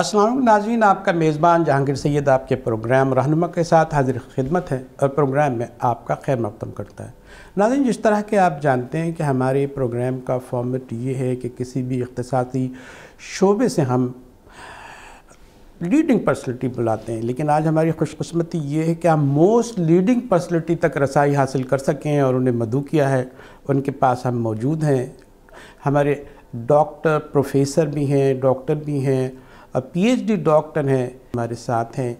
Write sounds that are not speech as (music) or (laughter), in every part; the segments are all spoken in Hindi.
असलम नाजीन आपका मेज़बान जहांगीर सैद आपके प्रोग्राम रहनमा के साथ हाजिर खिदमत है और प्रोग्राम में आपका खैर मकदम करता है नाजीन जिस तरह के आप जानते हैं कि हमारे प्रोग्राम का फॉर्मेट ये है कि किसी भी इकतसाती शोबे से हम लीडिंग पर्सनलिटी बुलाते हैं लेकिन आज हमारी खुशकस्मती ये है कि हम मोस्ट लीडिंग पर्सनलिटी तक रसाई हासिल कर सकें और उन्हें मधु किया है उनके पास हम मौजूद हैं हमारे डॉक्टर प्रोफेसर भी हैं डॉक्टर भी हैं और पीएचडी डॉक्टर हैं हमारे साथ हैं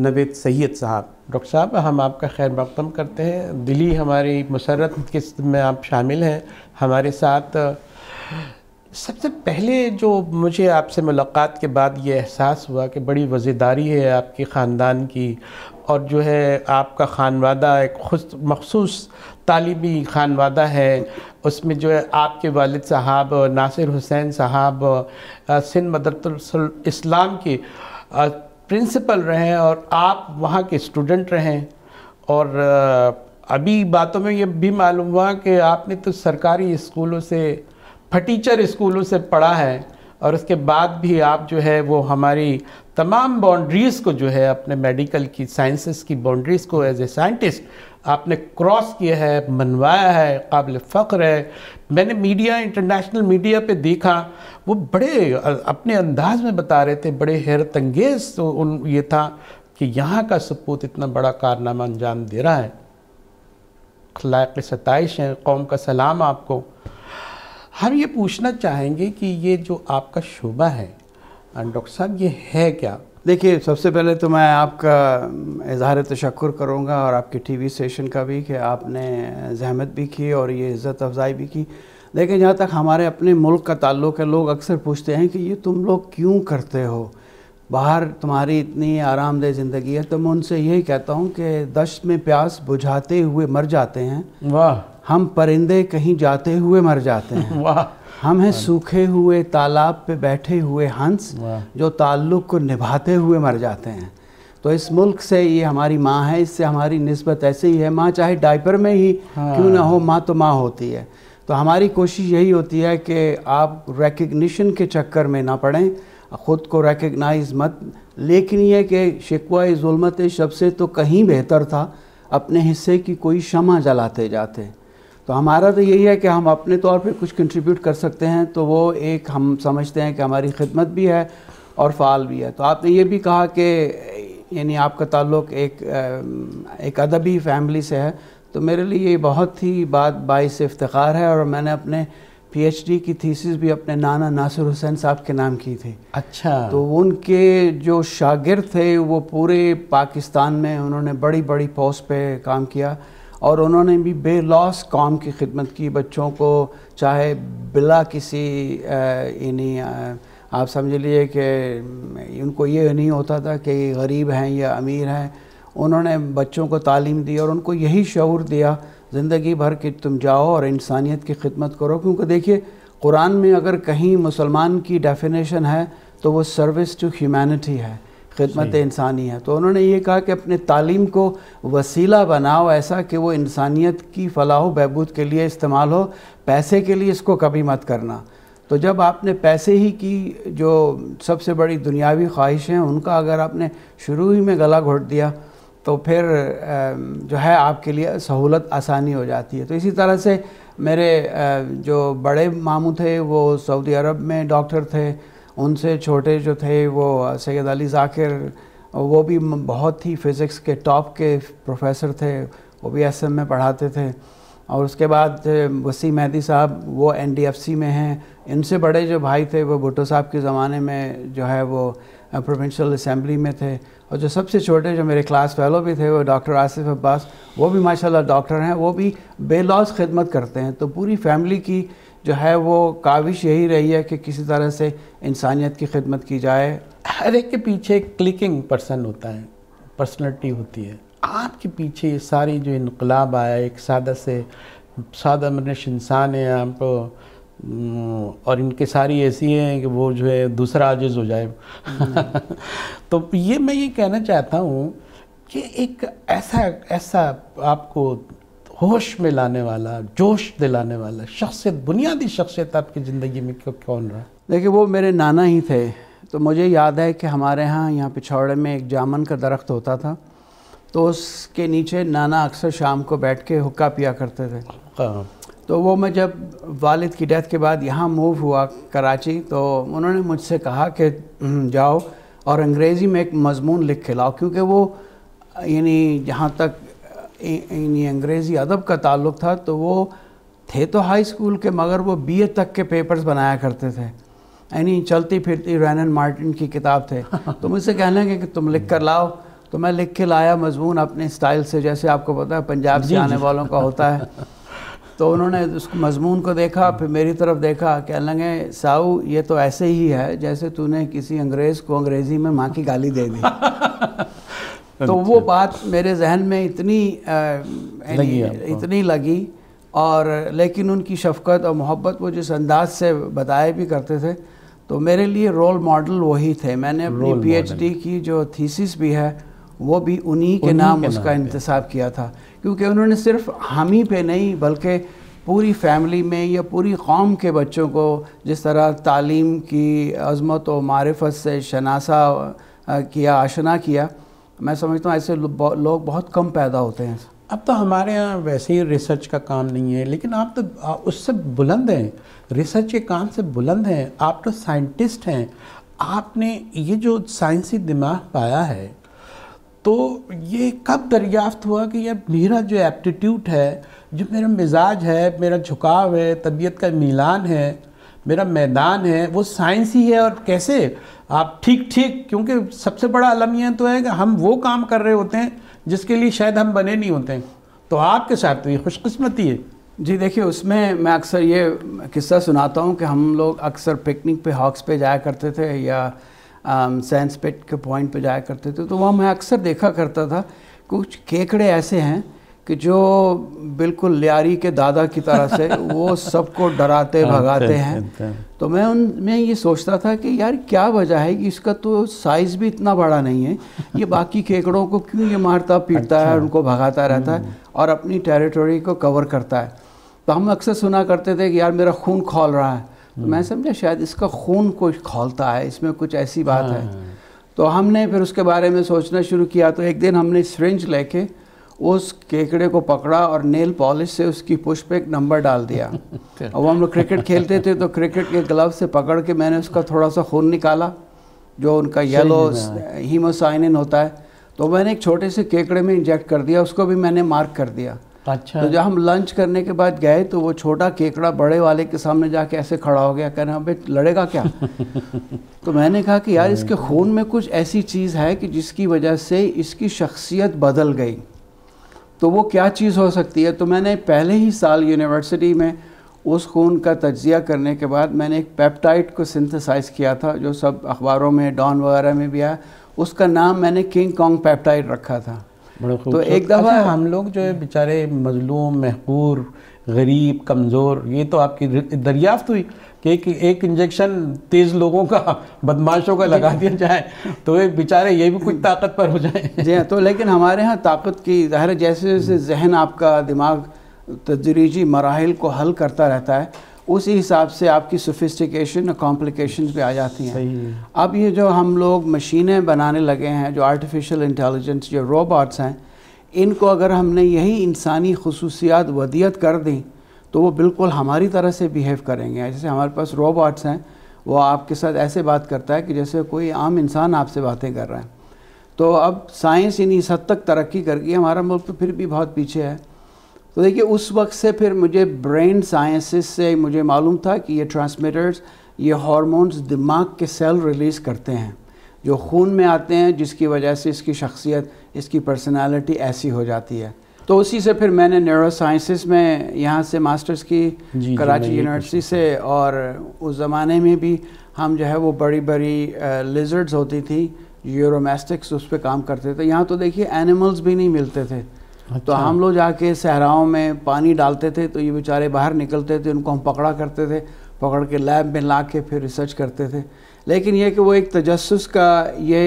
नवेद सैयद साहब डॉक्टर साहब हम आपका खैर मकदम करते हैं दिली हमारी मसरत किस्त में आप शामिल हैं हमारे साथ सबसे पहले जो मुझे आपसे मुलाकात के बाद ये एहसास हुआ कि बड़ी वज़ेदारी है आपके ख़ानदान की और जो है आपका खानवादा एक खुद मखसूस तालीबी खानवादा है उसमें जो है आपके वालिद साहब नासिर हुसैन साहब सिंध मदरत इस्लाम की प्रिंसिपल रहे और आप वहाँ के स्टूडेंट रहें और अभी बातों में ये भी मालूम हुआ कि आपने तो सरकारी स्कूलों से फटीचर स्कूलों से पढ़ा है और उसके बाद भी आप जो है वो हमारी तमाम बाउंड्रीज़ को जो है अपने मेडिकल की साइंसेस की बाउंड्रीज़ को एज ए साइंटिस्ट आपने क्रॉस किया है मनवाया है काबिल फ़ख्र है मैंने मीडिया इंटरनेशनल मीडिया पे देखा वो बड़े अपने अंदाज में बता रहे थे बड़े हैरत अंगेज तो उन ये था कि यहाँ का सपूत इतना बड़ा कारनामा अंजाम दे रहा है खलाक सतश है कौम का सलाम आपको हम ये पूछना चाहेंगे कि ये जो आपका शोबा है डॉक्टर साहब ये है क्या देखिए सबसे पहले तो मैं आपका इजहार तशक्र करूँगा और आपके टीवी सेशन का भी कि आपने जहमत भी की और ये इज़्ज़त अफजाई भी की लेकिन जहाँ तक हमारे अपने मुल्क का ताल्लुक है लोग अक्सर पूछते हैं कि ये तुम लोग क्यों करते हो बाहर तुम्हारी इतनी आरामदेह ज़िंदगी है तो मैं उनसे यही कहता हूँ कि दश में प्यास बुझाते हुए मर जाते हैं वाह हम परिंदे कहीं जाते हुए मर जाते हैं (laughs) वाह हम हैं सूखे हुए तालाब पे बैठे हुए हंस जो ताल्लुक़ को निभाते हुए मर जाते हैं तो इस मुल्क से ये हमारी माँ है इससे हमारी नस्बत ऐसे ही है माँ चाहे डाइपर में ही हाँ। क्यों ना हो माँ तो माँ होती है तो हमारी कोशिश यही होती है कि आप रेकग्निशन के चक्कर में ना पड़ें ख़ुद को रेकग्नाइज मत लेकिन यह कि शिकवा ज़ुलमत शब से तो कहीं बेहतर था अपने हिस्से की कोई शमा जलाते जाते तो हमारा तो यही है कि हम अपने तौर पे कुछ कंट्रीब्यूट कर सकते हैं तो वो एक हम समझते हैं कि हमारी खिदमत भी है और फ़ाल भी है तो आपने ये भी कहा कि यानी आपका ताल्लुक एक एक अदबी फैमिली से है तो मेरे लिए ये बहुत ही बात बाईस इफ्तार है और मैंने अपने पीएचडी की थीसिस भी अपने नाना नासिर हुसैन साहब के नाम की थी अच्छा तो उनके जो शागिर थे वो पूरे पाकिस्तान में उन्होंने बड़ी बड़ी पोस्ट पे काम किया और उन्होंने भी बेलॉस कॉम की खिदमत की बच्चों को चाहे बिला किसी यानी आप समझ लीजिए कि उनको ये नहीं होता था कि ये गरीब हैं या अमीर हैं उन्होंने बच्चों को तालीम दी और उनको यही शूर दिया ज़िंदगी भर कि तुम जाओ और इंसानियत की खिदमत करो क्योंकि देखिए कुरान में अगर कहीं मुसलमान की डेफिनेशन है तो वो सर्विस टू ह्यूमैनिटी है खिदमत इंसानी है तो उन्होंने ये कहा कि अपने तालीम को वसीला बनाओ ऐसा कि वो इंसानियत की फलाह बहबूद के लिए इस्तेमाल हो पैसे के लिए इसको कभी मत करना तो जब आपने पैसे ही की जो सबसे बड़ी दुनियावी ख्वाहिश हैं उनका अगर आपने शुरू ही में गला घोट दिया तो फिर जो है आपके लिए सहूलत आसानी हो जाती है तो इसी तरह से मेरे जो बड़े मामू थे वो सऊदी अरब में डॉक्टर थे उनसे छोटे जो थे वो सैद अली जाकिर वो भी बहुत ही फिज़िक्स के टॉप के प्रोफेसर थे वो भी एस में पढ़ाते थे और उसके बाद वसी मेहदी साहब वो एन में हैं इनसे बड़े जो भाई थे वो भुट्टो साहब के ज़माने में जो है वो प्रोविंशल असम्बली में थे और जो सबसे छोटे जो मेरे क्लास फेलो भी थे वो डॉक्टर आसिफ अब्बास वो भी माशाल्लाह डॉक्टर हैं वो भी बेलॉस खिदमत करते हैं तो पूरी फैमिली की जो है वो काविश यही रही है कि किसी तरह से इंसानियत की खिदमत की जाए हर एक के पीछे एक क्लिकिंग पर्सन होता है पर्सनलिटी होती है आपके पीछे ये सारी जो इनकलाब आया एक सादा से सादा मनुष्य इंसान है आप और इनके सारी ऐसी हैं कि वो जो है दूसरा आजिज़ हो जाए (laughs) तो ये मैं ये कहना चाहता हूँ कि एक ऐसा ऐसा आपको होश में लाने वाला जोश दिलाने वाला शख्सियत बुनियादी शख्सियत आपकी ज़िंदगी में क्यों कौन रहा देखिए वो मेरे नाना ही थे तो मुझे याद है कि हमारे यहाँ यहाँ पिछौड़े में एक जामन का दरख्त होता था तो उसके नीचे नाना अक्सर शाम को बैठ के हुक्का पिया करते थे हाँ। तो वो मैं जब वालिद की डेथ के बाद यहाँ मूव हुआ कराची तो उन्होंने मुझसे कहा कि हम्म, जाओ और अंग्रेज़ी में एक मजमून लिख के लाओ क्योंकि वो यानी जहाँ तक यानी अंग्रेज़ी अदब का ताल्लुक था तो वो थे तो हाई स्कूल के मगर वो बीए तक के पेपर्स बनाया करते थे यानी चलती फिरती रैनन मार्टिन की किताब थे (laughs) तो मुझसे कहने लगे कि तुम लिख कर लाओ तो मैं लिख के लाया मजमून अपने स्टाइल से जैसे आपको पता है पंजाब से आने वालों का होता है (laughs) तो उन्होंने उस मजमून को देखा फिर मेरी तरफ देखा कह लगे साऊ ये तो ऐसे ही है जैसे तूने किसी अंग्रेज़ को अंग्रेज़ी में माँ की गाली दे दी (laughs) तो अच्छा। वो बात मेरे जहन में इतनी आ, लगी हाँ। इतनी लगी और लेकिन उनकी शफकत और मोहब्बत वो जिस अंदाज से बताए भी करते थे तो मेरे लिए रोल मॉडल वही थे मैंने अपनी पीएचडी की जो थीसिस भी है वो भी उन्हीं के नाम के उसका इंतसाब किया था क्योंकि उन्होंने सिर्फ हम ही पे नहीं बल्कि पूरी फैमिली में या पूरी कौम के बच्चों को जिस तरह तालीम की अजमत व मारफत से शनासा किया आशना किया मैं समझता हूँ ऐसे लोग बहुत कम पैदा होते हैं अब तो हमारे यहाँ वैसे ही रिसर्च का काम नहीं है लेकिन आप तो उससे बुलंद हैं रिसर्च के काम से बुलंद हैं आप तो साइंटिस्ट हैं आपने ये जो साइंसी दिमाग पाया है तो ये कब दरियाफ्त हुआ कि यह मेरा जो एप्टीट्यूड है जो मेरा मिजाज है मेरा झुकाव है तबीयत का मिलान है मेरा मैदान है वो साइंस ही है और कैसे आप ठीक ठीक क्योंकि सबसे बड़ा अलम यह तो है कि हम वो काम कर रहे होते हैं जिसके लिए शायद हम बने नहीं होते हैं तो आपके साथ तो ये खुशकस्मती है जी देखिए उसमें मैं अक्सर ये किस्सा सुनाता हूँ कि हम लोग अक्सर पिकनिक पे हॉक्स पे जाया करते थे या साइंस um, के पॉइंट पे जाया करते थे तो वह मैं अक्सर देखा करता था कुछ केकड़े ऐसे हैं कि जो बिल्कुल लियारी के दादा की तरह से (laughs) वो सबको डराते हाँ, भगाते हाँ, हैं हाँ, तो मैं उन मैं ये सोचता था कि यार क्या वजह है कि इसका तो साइज़ भी इतना बड़ा नहीं है ये बाकी केकड़ों (laughs) को क्यों ये मारता पीटता अच्छा। है उनको भगाता रहता है हम्म। और अपनी टेरिटोरी को कवर करता है तो हम अक्सर सुना करते थे कि यार मेरा खून खोल रहा है तो मैं हम्म। समझा शायद इसका खून कुछ खोलता है इसमें कुछ ऐसी बात है तो हमने फिर उसके बारे में सोचना शुरू किया तो एक दिन हमने स्रिंज लेके उस केकड़े को पकड़ा और नेल पॉलिश से उसकी पुश पे एक नंबर डाल दिया और (laughs) हम लोग क्रिकेट खेलते थे तो क्रिकेट के ग्लव से पकड़ के मैंने उसका थोड़ा सा खून निकाला जो उनका येलो हीमोसाइनिन होता है तो मैंने एक छोटे से केकड़े में इंजेक्ट कर दिया उसको भी मैंने मार्क कर दिया अच्छा तो जब हम लंच करने के बाद गए तो वो छोटा केकड़ा बड़े वाले के सामने जाके ऐसे खड़ा हो गया कह हैं भाई लड़ेगा क्या (laughs) तो मैंने कहा कि यार इसके खून में कुछ ऐसी चीज़ है कि जिसकी वजह से इसकी शख्सियत बदल गई तो वो क्या चीज़ हो सकती है तो मैंने पहले ही साल यूनिवर्सिटी में उस खून का तजिया करने के बाद मैंने एक पेप्टाइड को सिंथेसाइज किया था जो सब अखबारों में डॉन वगैरह में भी आया उसका नाम मैंने किंग कॉन्ग पेप्टाइड रखा था तो एक दफा अच्छा, हम लोग जो है बेचारे मजलूम महकूर गरीब कमज़ोर ये तो आपकी दरियाफ्त हुई कि एक, एक इंजेक्शन तेज़ लोगों का बदमाशों का लगा दिया जाए तो ये बेचारे ये भी कुछ ताकत पर हो जाए जी हाँ तो लेकिन हमारे यहाँ ताकत की ज़ाहिर जैसे जैसे जहन आपका दिमाग तदरीजी मराहल को हल करता रहता है उसी हिसाब से आपकी सोफिस्टिकेशन और कॉम्प्लिकेशन भी आ जाती हैं अब ये जो हम लोग मशीनें बनाने लगे हैं जो आर्टिफिशियल इंटेलिजेंस जो रोबोट्स हैं इनको अगर हमने यही इंसानी खसूसियात वदियत कर दें तो वो बिल्कुल हमारी तरह से बिहेव करेंगे जैसे हमारे पास रोबोट्स हैं वो आपके साथ ऐसे बात करता है कि जैसे कोई आम इंसान आपसे बातें कर रहा है तो अब साइंस इन इस हद तक तरक्की कर गई हमारा मुल्क तो फिर भी बहुत पीछे है तो देखिए उस वक्त से फिर मुझे ब्रेन साइंसिस से मुझे मालूम था कि ये ट्रांसमीटर्स ये हॉर्मोन्स दिमाग के सेल रिलीज़ करते हैं जो खून में आते हैं जिसकी वजह से इसकी शख्सियत इसकी पर्सनालिटी ऐसी हो जाती है तो उसी से फिर मैंने न्यूरो साइंसिस में यहाँ से मास्टर्स की जी, कराची यूनिवर्सिटी से और उस ज़माने में भी हम जो है वो बड़ी बड़ी लिजर्ड्स होती थी यूरोमेस्टिक्स उस पर काम करते थे यहाँ तो देखिए एनिमल्स भी नहीं मिलते थे तो अच्छा। तो हम लोग जाके सहराओं में पानी डालते थे तो ये बेचारे बाहर निकलते थे उनको हम पकड़ा करते थे पकड़ के लैब में ला के फिर रिसर्च करते थे लेकिन यह कि वो एक तजस का ये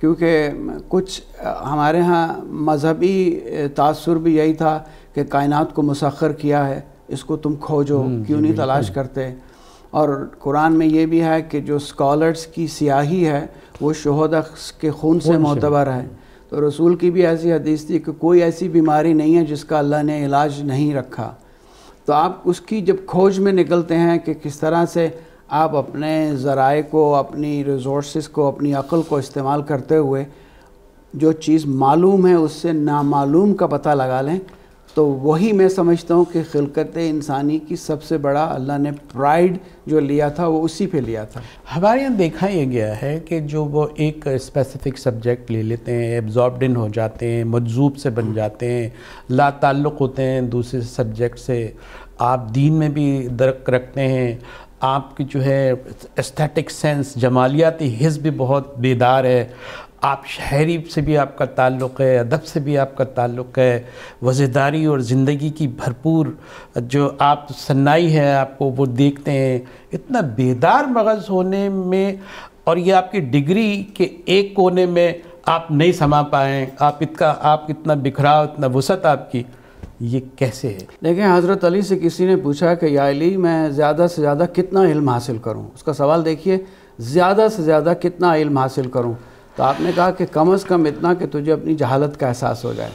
क्योंकि कुछ हमारे यहाँ मजहबी तासर भी यही था कि कायनात को मुसखर किया है इसको तुम खोजो हम्म, क्यों नहीं तलाश करते और कुरान में ये भी है कि जो स्कॉलर्स की स्याही है वो शहद के खून से मोतबर है तो रसूल की भी ऐसी हदीस थी कि कोई ऐसी बीमारी नहीं है जिसका अल्लाह ने इलाज नहीं रखा तो आप उसकी जब खोज में निकलते हैं कि किस तरह से आप अपने ज़राए को अपनी रिसोर्स को अपनी अक़ल को इस्तेमाल करते हुए जो चीज़ मालूम है उससे नामालूम का पता लगा लें तो वही मैं समझता हूँ कि खिलकत इंसानी की सबसे बड़ा अल्लाह ने प्राइड जो लिया था वो उसी पे लिया था हमारे यहाँ देखा यह गया है कि जो वो एक स्पेसिफिक सब्जेक्ट ले लेते हैं एब्जॉर्ब इन हो जाते हैं मजजूब से बन जाते हैं ला ताल्लुक़ होते हैं दूसरे सब्जेक्ट से आप दीन में भी दरक रखते हैं आपकी जो है एस्थेटिक सेंस जमालियाती हिस भी बहुत बेदार है आप शहरी से भी आपका ताल्लुक़ है अदब से भी आपका ताल्लुक़ है वज़ेदारी और ज़िंदगी की भरपूर जो आप सन्नाई है आपको वो देखते हैं इतना बेदार मगज़ होने में और ये आपकी डिग्री के एक कोने में आप नहीं समा पाएँ आप इतना आप इतना बिखराव इतना वसत आपकी ये कैसे है देखें हज़रत अली से किसी ने पूछा कि या अली मैं ज़्यादा से ज़्यादा कितना इल्म हासिल करूं उसका सवाल देखिए ज़्यादा से ज़्यादा कितना इल्म हासिल करूं तो आपने कहा कि कम अज़ कम इतना कि तुझे अपनी जहालत का एहसास हो जाए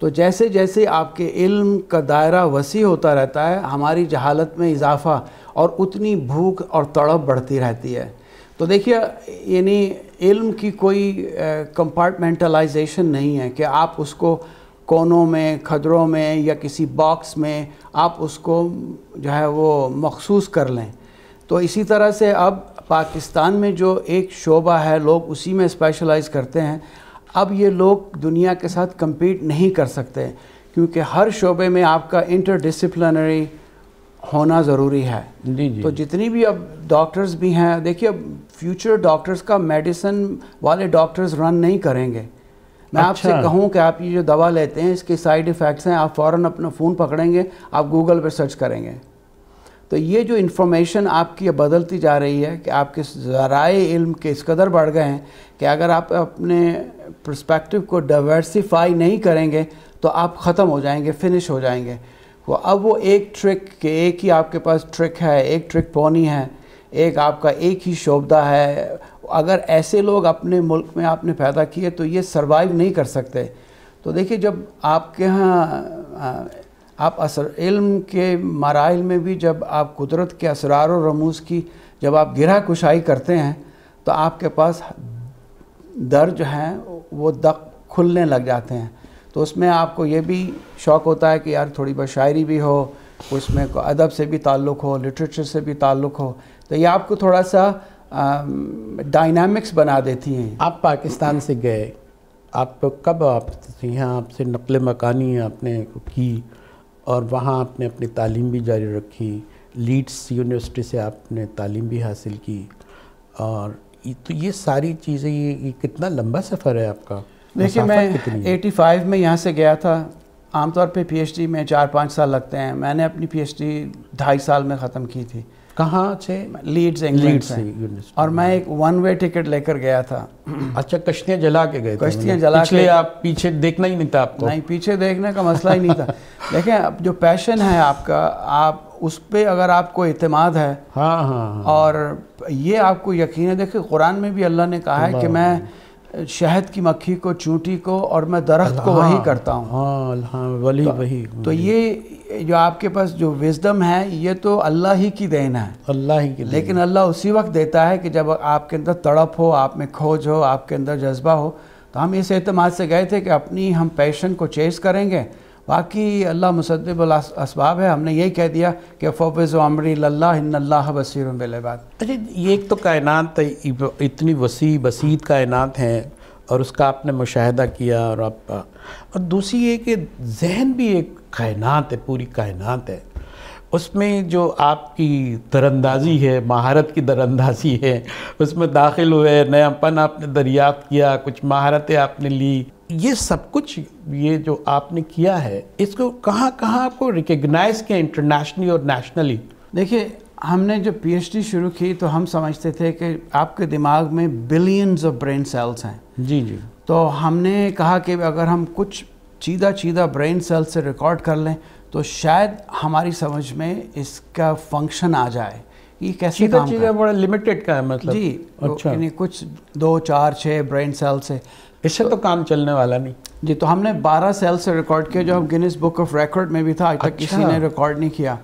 तो जैसे जैसे आपके इल्म का दायरा वसी होता रहता है हमारी जहालत में इजाफ़ा और उतनी भूख और तड़प बढ़ती रहती है तो देखिए यानी इल्म की कोई कंपार्टमेंटलाइजेशन नहीं है कि आप उसको कोनों में खदरों में या किसी बॉक्स में आप उसको जो है वो मखसूस कर लें तो इसी तरह से अब पाकिस्तान में जो एक शोबा है लोग उसी में स्पेशलाइज करते हैं अब ये लोग दुनिया के साथ कम्पीट नहीं कर सकते क्योंकि हर शोबे में आपका इंटरडिसिप्लिनरी होना ज़रूरी है जी जी। तो जितनी भी अब डॉक्टर्स भी हैं देखिए अब फ्यूचर डॉक्टर्स का मेडिसिन वाले डॉक्टर्स रन नहीं करेंगे मैं अच्छा। आपसे कहूँ कि आप ये जो दवा लेते हैं इसके साइड इफ़ेक्ट्स हैं आप फ़ौर अपना फ़ोन पकड़ेंगे आप गूगल पर सर्च करेंगे तो ये जो इन्फॉर्मेशन आपकी बदलती जा रही है कि आपके ज़राए इल्म के इस कदर बढ़ गए हैं कि अगर आप अपने प्रस्पेक्टिव को डाइवर्सिफाई नहीं करेंगे तो आप ख़त्म हो जाएंगे फिनिश हो जाएंगे वो अब वो एक ट्रिक के एक ही आपके पास ट्रिक है एक ट्रिक पोनी है एक आपका एक ही शोबदा है अगर ऐसे लोग अपने मुल्क में आपने पैदा किए तो ये सर्वाइव नहीं कर सकते तो देखिए जब आपके यहाँ आप असर इल्म के मराइल में भी जब आप कुदरत के असरार और रमूज़ की जब आप गिरा कुशाई करते हैं तो आपके पास दर जो हैं वो दक खुलने लग जाते हैं तो उसमें आपको ये भी शौक़ होता है कि यार थोड़ी बहुत शायरी भी हो उसमें अदब से भी ताल्लुक़ हो लिटरेचर से भी ताल्लुक़ हो तो ये आपको थोड़ा सा डायनामिक्स um, बना देती हैं आप पाकिस्तान से गए आप तो कब आप यहाँ आपसे नकल मकानी आपने की और वहाँ आपने अपनी तालीम भी जारी रखी लीड्स यूनिवर्सिटी से आपने तालीम भी हासिल की और तो ये सारी चीज़ें ये, ये कितना लंबा सफ़र है आपका देखिए मैं 85 में यहाँ से गया था आमतौर पे पीएचडी में चार पाँच साल लगते हैं मैंने अपनी पीएचडी ढाई साल में ख़त्म की थी कहाँ से लीड्स इंग्लैंड से और मैं एक वन वे टिकट लेकर गया था अच्छा कश्तियाँ जला के गए कश्तियाँ जला के आप पीछे देखना ही नहीं था आपको नहीं पीछे देखने का मसला ही नहीं था देखें (laughs) अब जो पैशन है आपका आप उस पर अगर आपको अतमाद है हाँ, हाँ हाँ और ये आपको यकीन है देखिए कुरान में भी अल्लाह ने कहा है कि मैं शहद की मक्खी को चूटी को और मैं दरख्त को वही करता हूँ हाँ, तो वही तो ये जो आपके पास जो विजडम है ये तो अल्लाह ही की देन है अल्लाह ही की लेकिन अल्लाह उसी वक्त देता है कि जब आपके अंदर तड़प हो आप में खोज हो आपके अंदर जज्बा हो तो हम इस अतमाद से गए थे कि अपनी हम पैशन को चेस करेंगे बाकी अल्लाह मुसद्दिबल इसबाब है हमने यही कह दिया कि फ़ोबिज़ अमरी लाला बसीर बिलबाद अरे अच्छा, ये एक तो कायनात इतनी वसी बसीत कायनात हैं और उसका आपने मुशाह किया और आप और दूसरी ये कि जहन भी एक कायनात है पूरी कायनात है उसमें जो आपकी दरअंदाजी है महारत की दरअंदाजी है उसमें दाखिल हुए नयापन आपने दरियाफ्त किया कुछ महारतें आपने ली ये सब कुछ ये जो आपने किया है इसको कहाँ कहाँ आपको रिकगनाइज़ किया इंटरनेशनली और नेशनली देखिए हमने जब पीएचडी शुरू की तो हम समझते थे कि आपके दिमाग में बिलियंस ऑफ ब्रेन सेल्स हैं जी जी तो हमने कहा कि अगर हम कुछ चीदा चीदा ब्रेन सेल से रिकॉर्ड कर लें तो शायद हमारी समझ में इसका फंक्शन आ जाए ये कैसे चीदा काम चीदा बड़ा लिमिटेड का है मतलब जी अच्छा यानी कुछ दो चार छः ब्रेन सेल से इससे तो, तो काम चलने वाला नहीं जी तो हमने 12 सेल से रिकॉर्ड किया जो हम गिनीस बुक ऑफ रिकॉर्ड में भी था आज अच्छा। तक किसी ने रिकॉर्ड नहीं किया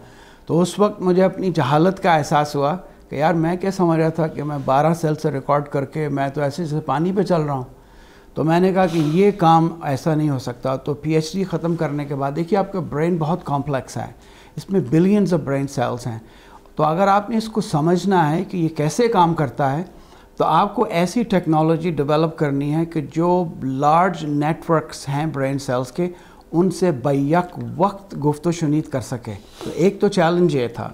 तो उस वक्त मुझे अपनी जहालत का एहसास हुआ कि यार मैं क्या समझ रहा था कि मैं 12 सेल से रिकॉर्ड करके मैं तो ऐसे ऐसे पानी पे चल रहा हूँ तो मैंने कहा कि ये काम ऐसा नहीं हो सकता तो पीएचडी ख़त्म करने के बाद देखिए आपका ब्रेन बहुत कॉम्प्लेक्स है इसमें बिलियंस ऑफ ब्रेन सेल्स हैं तो अगर आपने इसको समझना है कि ये कैसे काम करता है तो आपको ऐसी टेक्नोलॉजी डेवलप करनी है कि जो लार्ज नेटवर्क्स हैं ब्रेन सेल्स के उनसे बैक वक्त गुफ्त शुनीद कर सके तो एक तो चैलेंज ये था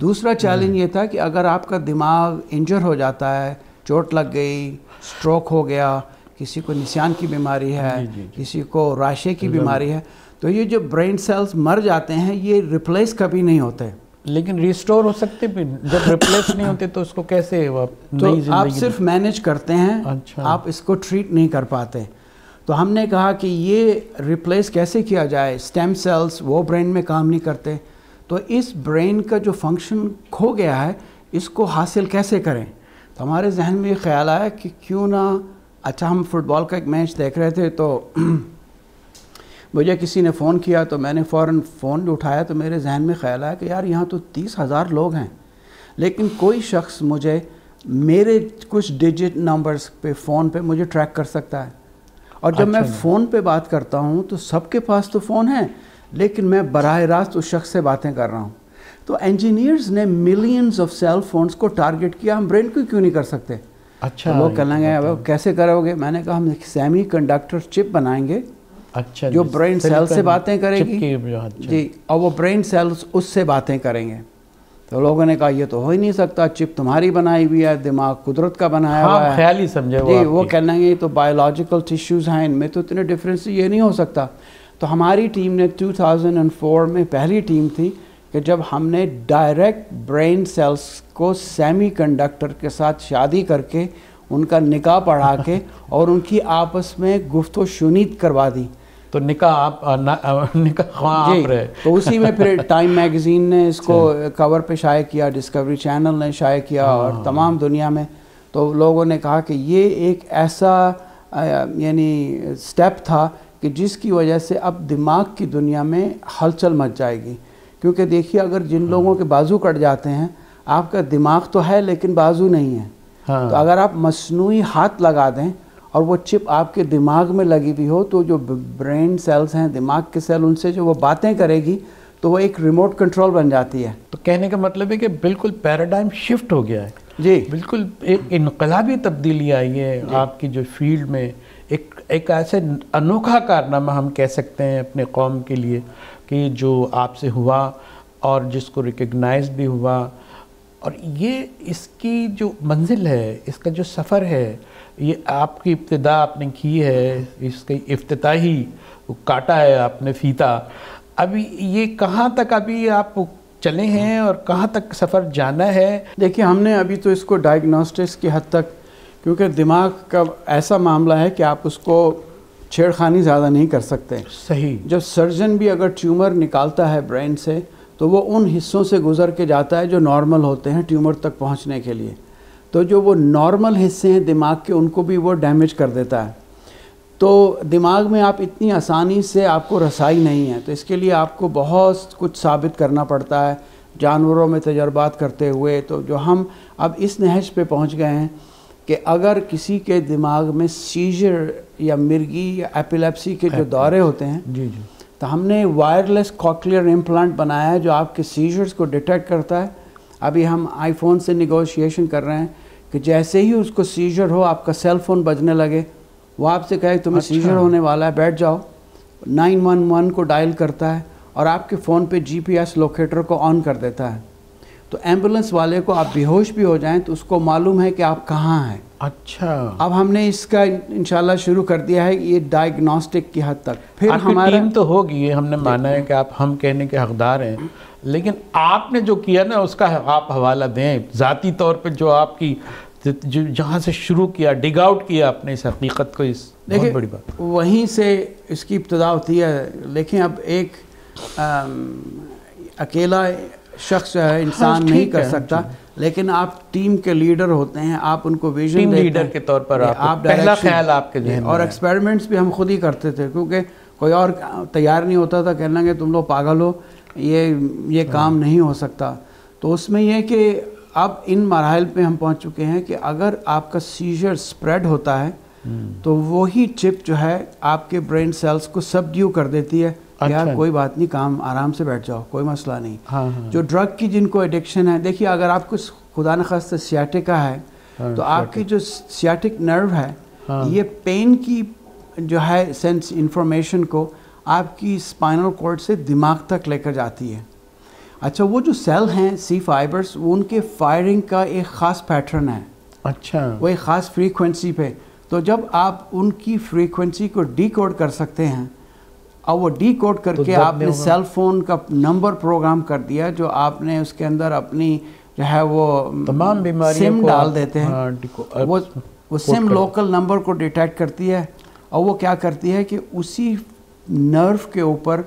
दूसरा चैलेंज हम्म। ये था कि अगर आपका दिमाग इंजर हो जाता है चोट लग गई स्ट्रोक हो गया किसी को निशान की बीमारी है जी, जी, जी. किसी को राशे की बीमारी है तो ये जो ब्रेन सेल्स मर जाते हैं ये रिप्लेस कभी नहीं होते लेकिन रिस्टोर हो सकते भी जब रिप्लेस नहीं होते तो उसको कैसे तो आप सिर्फ मैनेज करते हैं अच्छा आप इसको ट्रीट नहीं कर पाते तो हमने कहा कि ये रिप्लेस कैसे किया जाए स्टेम सेल्स वो ब्रेन में काम नहीं करते तो इस ब्रेन का जो फंक्शन खो गया है इसको हासिल कैसे करें तो हमारे जहन में ये ख्याल आया कि क्यों ना अच्छा हम फुटबॉल का एक मैच देख रहे थे तो (clears throat) मुझे किसी ने फ़ोन किया तो मैंने फ़ौर फ़ोन उठाया तो मेरे जहन में ख्याल आया कि यार यहाँ तो तीस हज़ार लोग हैं लेकिन कोई शख्स मुझे मेरे कुछ डिजिट नंबर्स पे फ़ोन पे मुझे ट्रैक कर सकता है और जब अच्छा मैं फ़ोन पे बात करता हूँ तो सबके पास तो फ़ोन है लेकिन मैं बरह रास्त उस शख्स से बातें कर रहा हूँ तो इंजीनियर्स ने मिलियंस ऑफ सेल फोन्स को टारगेट किया हम ब्रेन को क्यों नहीं कर सकते अच्छा तो लोग कहने अब कैसे करोगे मैंने कहा हम सेमी कंडक्टर चिप बनाएंगे अच्छा जो ब्रेन सेल से बातें करेगी अच्छा। जी और वो ब्रेन सेल्स उससे बातें करेंगे तो लोगों ने कहा ये तो हो ही नहीं सकता चिप तुम्हारी बनाई हुई है दिमाग कुदरत का बनाया हाँ, हुआ है ख्याली समझे वो जी वो कहना तो बायोलॉजिकल टिश्यूज़ हैं इनमें तो इतने डिफरेंस ये नहीं हो सकता तो हमारी टीम ने 2004 में पहली टीम थी कि जब हमने डायरेक्ट ब्रेन सेल्स को सेमीकंडक्टर के साथ शादी करके उनका निकाह पढ़ा के (laughs) और उनकी आपस में गुफ्त शुनीत करवा दी तो निका आप निकाह आप (laughs) हाँ रहे तो उसी में फिर टाइम (laughs) मैगज़ीन ने इसको कवर पे शाये किया डिस्कवरी चैनल ने शाये किया हाँ। और तमाम दुनिया में तो लोगों ने कहा कि ये एक ऐसा यानी स्टेप था कि जिसकी वजह से अब दिमाग की दुनिया में हलचल मच जाएगी क्योंकि देखिए अगर जिन हाँ। लोगों के बाजू कट जाते हैं आपका दिमाग तो है लेकिन बाजू नहीं है हाँ। तो अगर आप मसनू हाथ लगा दें और वो चिप आपके दिमाग में लगी हुई हो तो जो ब्रेन सेल्स हैं दिमाग के सेल उनसे जो वो बातें करेगी तो वो एक रिमोट कंट्रोल बन जाती है तो कहने का मतलब है कि बिल्कुल पैराडाइम शिफ्ट हो गया है जी बिल्कुल एक इनकलाबी तब्दीली आई है आपकी जो फील्ड में एक एक ऐसे अनोखा कारनामा हम कह सकते हैं अपने कौम के लिए कि जो आपसे हुआ और जिसको रिकग्नाइज भी हुआ और ये इसकी जो मंजिल है इसका जो सफ़र है ये आपकी इब्तदा आपने की है इसकी अफ्ताही काटा है आपने फीता अभी ये कहाँ तक अभी आप चले हैं और कहाँ तक सफ़र जाना है देखिए हमने अभी तो इसको डायग्नोस्टिक्स की हद तक क्योंकि दिमाग का ऐसा मामला है कि आप उसको छेड़खानी ज़्यादा नहीं कर सकते सही जब सर्जन भी अगर ट्यूमर निकालता है ब्रेन से तो वो उन हिस्सों से गुजर के जाता है जो नॉर्मल होते हैं ट्यूमर तक पहुंचने के लिए तो जो वो नॉर्मल हिस्से हैं दिमाग के उनको भी वो डैमेज कर देता है तो दिमाग में आप इतनी आसानी से आपको रसाई नहीं है तो इसके लिए आपको बहुत कुछ साबित करना पड़ता है जानवरों में तजर्बात करते हुए तो जो हम अब इस नहज पे पहुंच गए हैं कि अगर किसी के दिमाग में सीजर या मिर्गी या एपिलेप्सी के जो दौरे होते हैं जी जी तो हमने वायरलेस कॉकलियर इम्प्लांट बनाया है जो आपके सीजर्स को डिटेक्ट करता है अभी हम आईफोन से निगोशिएशन कर रहे हैं कि जैसे ही उसको सीजर हो आपका सेल फोन बजने लगे वो आपसे कहे तुम्हें अच्छा। सीजर होने वाला है बैठ जाओ 911 को डायल करता है और आपके फ़ोन पे जीपीएस लोकेटर को ऑन कर देता है तो एम्बुलेंस वाले को आप बेहोश भी हो जाएं तो उसको मालूम है कि आप कहाँ हैं अच्छा अब हमने इसका इंशाल्लाह शुरू कर दिया है ये डायग्नोस्टिक की हद तक फिर हमारी टीम तो होगी ये हमने माना है कि आप हम कहने के हकदार हैं लेकिन आपने जो किया ना उसका आप हवाला दें ज़ाती तौर पर जो आपकी जो जहाँ से शुरू किया डिग आउट किया आपने इस हकीकत को इस देखिए बड़ी बात वहीं से इसकी इब्तदा होती है लेकिन अब एक अकेला शख्स जो है हाँ, इंसान हाँ, नहीं कर सकता लेकिन आप टीम के लीडर होते हैं आप उनको विजन टीम लीडर के तौर पर आप, आप पहला ख्याल आपके और एक्सपेरिमेंट्स भी हम खुद ही करते थे क्योंकि कोई और तैयार नहीं होता था कहना कि तुम लोग पागल हो ये ये हाँ। काम नहीं हो सकता तो उसमें यह कि अब इन मरहल पे हम पहुंच चुके हैं कि अगर आपका सीजर स्प्रेड होता है हम्म। तो वही चिप जो है आपके ब्रेन सेल्स को सबड्यू कर देती है अच्छा। यार कोई बात नहीं काम आराम से बैठ जाओ कोई मसला नहीं हाँ, हाँ। जो ड्रग की जिनको एडिक्शन है देखिए अगर आपको खुदा न खास्ता सियाटिका है हाँ, तो आपकी जो सियाटिक नर्व है हाँ। ये पेन की जो है सेंस इंफॉर्मेशन को आपकी स्पाइनल कोर्ड से दिमाग तक लेकर जाती है अच्छा वो जो सेल हैं सी फाइबर्स वो उनके फायरिंग का एक ख़ास पैटर्न है अच्छा वो एक ख़ास फ्रीक्वेंसी पे तो जब आप उनकी फ्रीक्वेंसी को डी कर सकते हैं और वो डी कोड करके तो आपने सेल फोन का नंबर प्रोग्राम कर दिया जो आपने उसके अंदर अपनी जो है वो हम्म, तमाम बीमारी सिम डाल देते हैं हाँ, वो वो सिम लोकल नंबर को डिटेक्ट करती है और वो क्या करती है कि उसी नर्व के ऊपर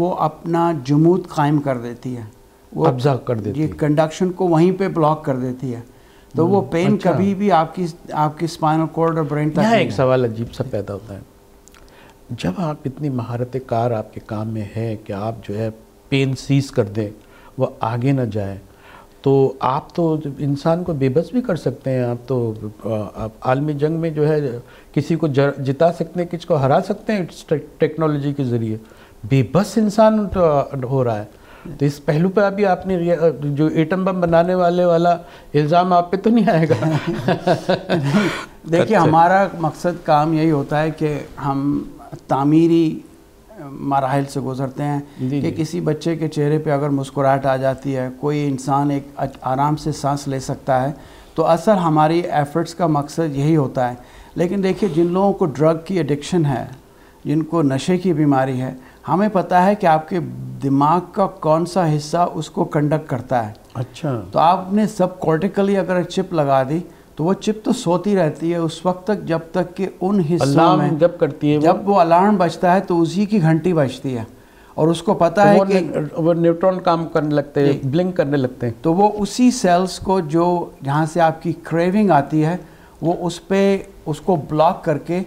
वो अपना जमूत कायम कर देती है वो कर देती है कंडक्शन को वहीं पे ब्लॉक कर देती है तो वो पेन हम्म, अच्छा। कभी भी आपकी आपकी स्पाइनल कोर्ड और ब्रेन तक एक सवाल अजीब सा पैदा होता है जब आप इतनी महारत कार आपके काम में है कि आप जो है पेन सीज कर दें वह आगे ना जाए तो आप तो इंसान को बेबस भी कर सकते हैं आप तो आप आलमी जंग में जो है किसी को जिता सकते हैं किसी को हरा सकते हैं टेक्नोलॉजी के ज़रिए बेबस इंसान तो हो रहा है तो इस पहलू पर अभी आपने जो एटम बम बनाने वाले वाला इल्ज़ाम आप पे तो नहीं आएगा (laughs) देखिए अच्छा। हमारा मकसद काम यही होता है कि हम तामीरी मराहल से गुज़रते हैं कि किसी बच्चे के चेहरे पे अगर मुस्कुराहट आ जाती है कोई इंसान एक आराम से सांस ले सकता है तो असर हमारी एफ़र्ट्स का मकसद यही होता है लेकिन देखिए जिन लोगों को ड्रग की एडिक्शन है जिनको नशे की बीमारी है हमें पता है कि आपके दिमाग का कौन सा हिस्सा उसको कंडक्ट करता है अच्छा तो आपने सब कॉर्टिकली अगर चिप लगा दी तो वो चिप तो सोती रहती है उस वक्त तक जब तक कि उन हिस्सों में जब करती है जब वो अलार्म बजता है तो उसी की घंटी बजती है और उसको पता तो है कि वो न्यूट्रॉन काम करने लगते हैं ब्लिंक करने लगते हैं तो वो उसी सेल्स को जो जहाँ से आपकी क्रेविंग आती है वो उस पर उसको ब्लॉक करके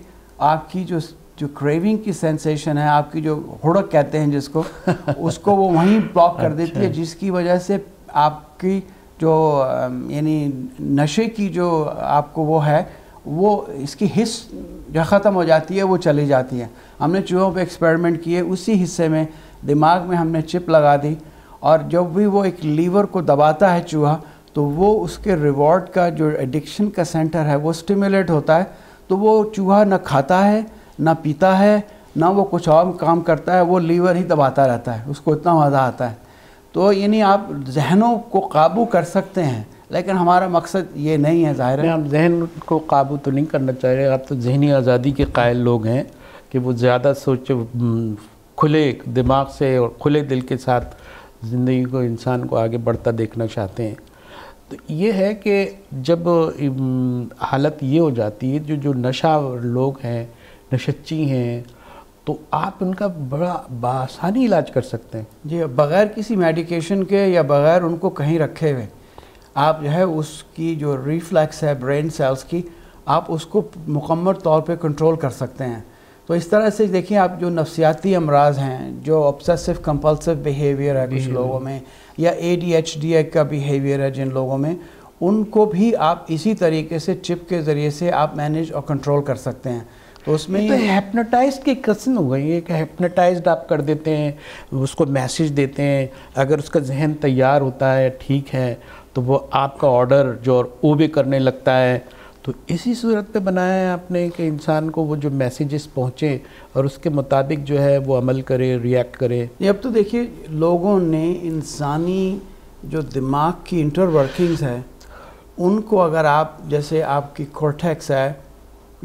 आपकी जो जो क्रेविंग की सेंसेशन है आपकी जो हुड़क कहते हैं जिसको (laughs) उसको वो वहीं ब्लॉक कर देती है अच्छा। जिसकी वजह से आपकी जो यानी नशे की जो आपको वो है वो इसकी हिस जो ख़त्म हो जाती है वो चली जाती है हमने चूहों पे एक्सपेरिमेंट किए उसी हिस्से में दिमाग में हमने चिप लगा दी और जब भी वो एक लीवर को दबाता है चूहा तो वो उसके रिवॉर्ड का जो एडिक्शन का सेंटर है वो स्टिमुलेट होता है तो वो चूहा ना खाता है ना पीता है ना वो कुछ और काम करता है वो लीवर ही दबाता रहता है उसको इतना मज़ा आता है तो यानी आप जहनों को काबू कर सकते हैं लेकिन हमारा मकसद ये नहीं है ज़ाहिर है आप जहन को काबू तो नहीं करना चाह रहे आप तो जहनी आज़ादी के कायल लोग हैं कि वो ज़्यादा सोच खुले दिमाग से और खुले दिल के साथ ज़िंदगी को इंसान को आगे बढ़ता देखना चाहते हैं तो ये है कि जब हालत ये हो जाती है जो जो नशा लोग हैं नशच्ची हैं तो आप उनका बड़ा बासानी इलाज कर सकते हैं जी बगैर किसी मेडिकेशन के या बगैर उनको कहीं रखे हुए आप जो है उसकी जो रिफ्लैक्स है ब्रेन सेल्स की आप उसको मुकम्मल तौर पे कंट्रोल कर सकते हैं तो इस तरह से देखिए आप जो नफसियाती अमराज हैं जो ऑब्सेसिव कंपल्सिव बिहेवियर है कुछ लोगों में या ए डी एच डी का बिहेवियर है जिन लोगों में उनको भी आप इसी तरीके से चिप के ज़रिए से आप मैनेज और कंट्रोल कर सकते हैं तो उसमें तो हैप्नोटाइज के कसन हो गई है कि हैप्नोटाइज आप कर देते हैं उसको मैसेज देते हैं अगर उसका जहन तैयार होता है ठीक है तो वो आपका ऑर्डर जो वो भी करने लगता है तो इसी सूरत पे बनाया है आपने कि इंसान को वो जो मैसेजेस पहुँचे और उसके मुताबिक जो है वो अमल करे रिएक्ट करे ये अब तो देखिए लोगों ने इंसानी जो दिमाग की इंटर वर्किंग्स है उनको अगर आप जैसे आपकी कॉर्टेक्स है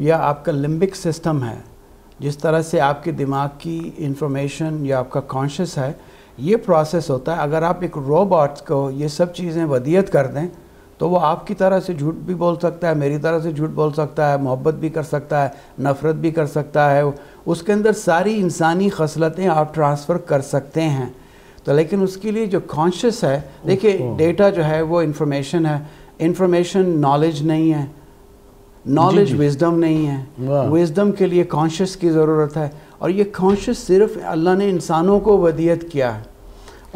या आपका लिम्बिक सिस्टम है जिस तरह से आपके दिमाग की इंफॉर्मेशन या आपका कॉन्शियस है ये प्रोसेस होता है अगर आप एक रोबोट को ये सब चीज़ें वदियत कर दें तो वो आपकी तरह से झूठ भी बोल सकता है मेरी तरह से झूठ बोल सकता है मोहब्बत भी कर सकता है नफ़रत भी कर सकता है उसके अंदर सारी इंसानी खसलतें आप ट्रांसफ़र कर सकते हैं तो लेकिन उसके लिए जो कॉन्शियस है देखिए डेटा जो है वो इन्फॉर्मेशन है इंफॉर्मेशन नॉलेज नहीं है नॉलेज विजडम नहीं है विजडम के लिए कॉन्शियस की ज़रूरत है और ये कॉन्शियस सिर्फ अल्लाह ने इंसानों को वदियत किया है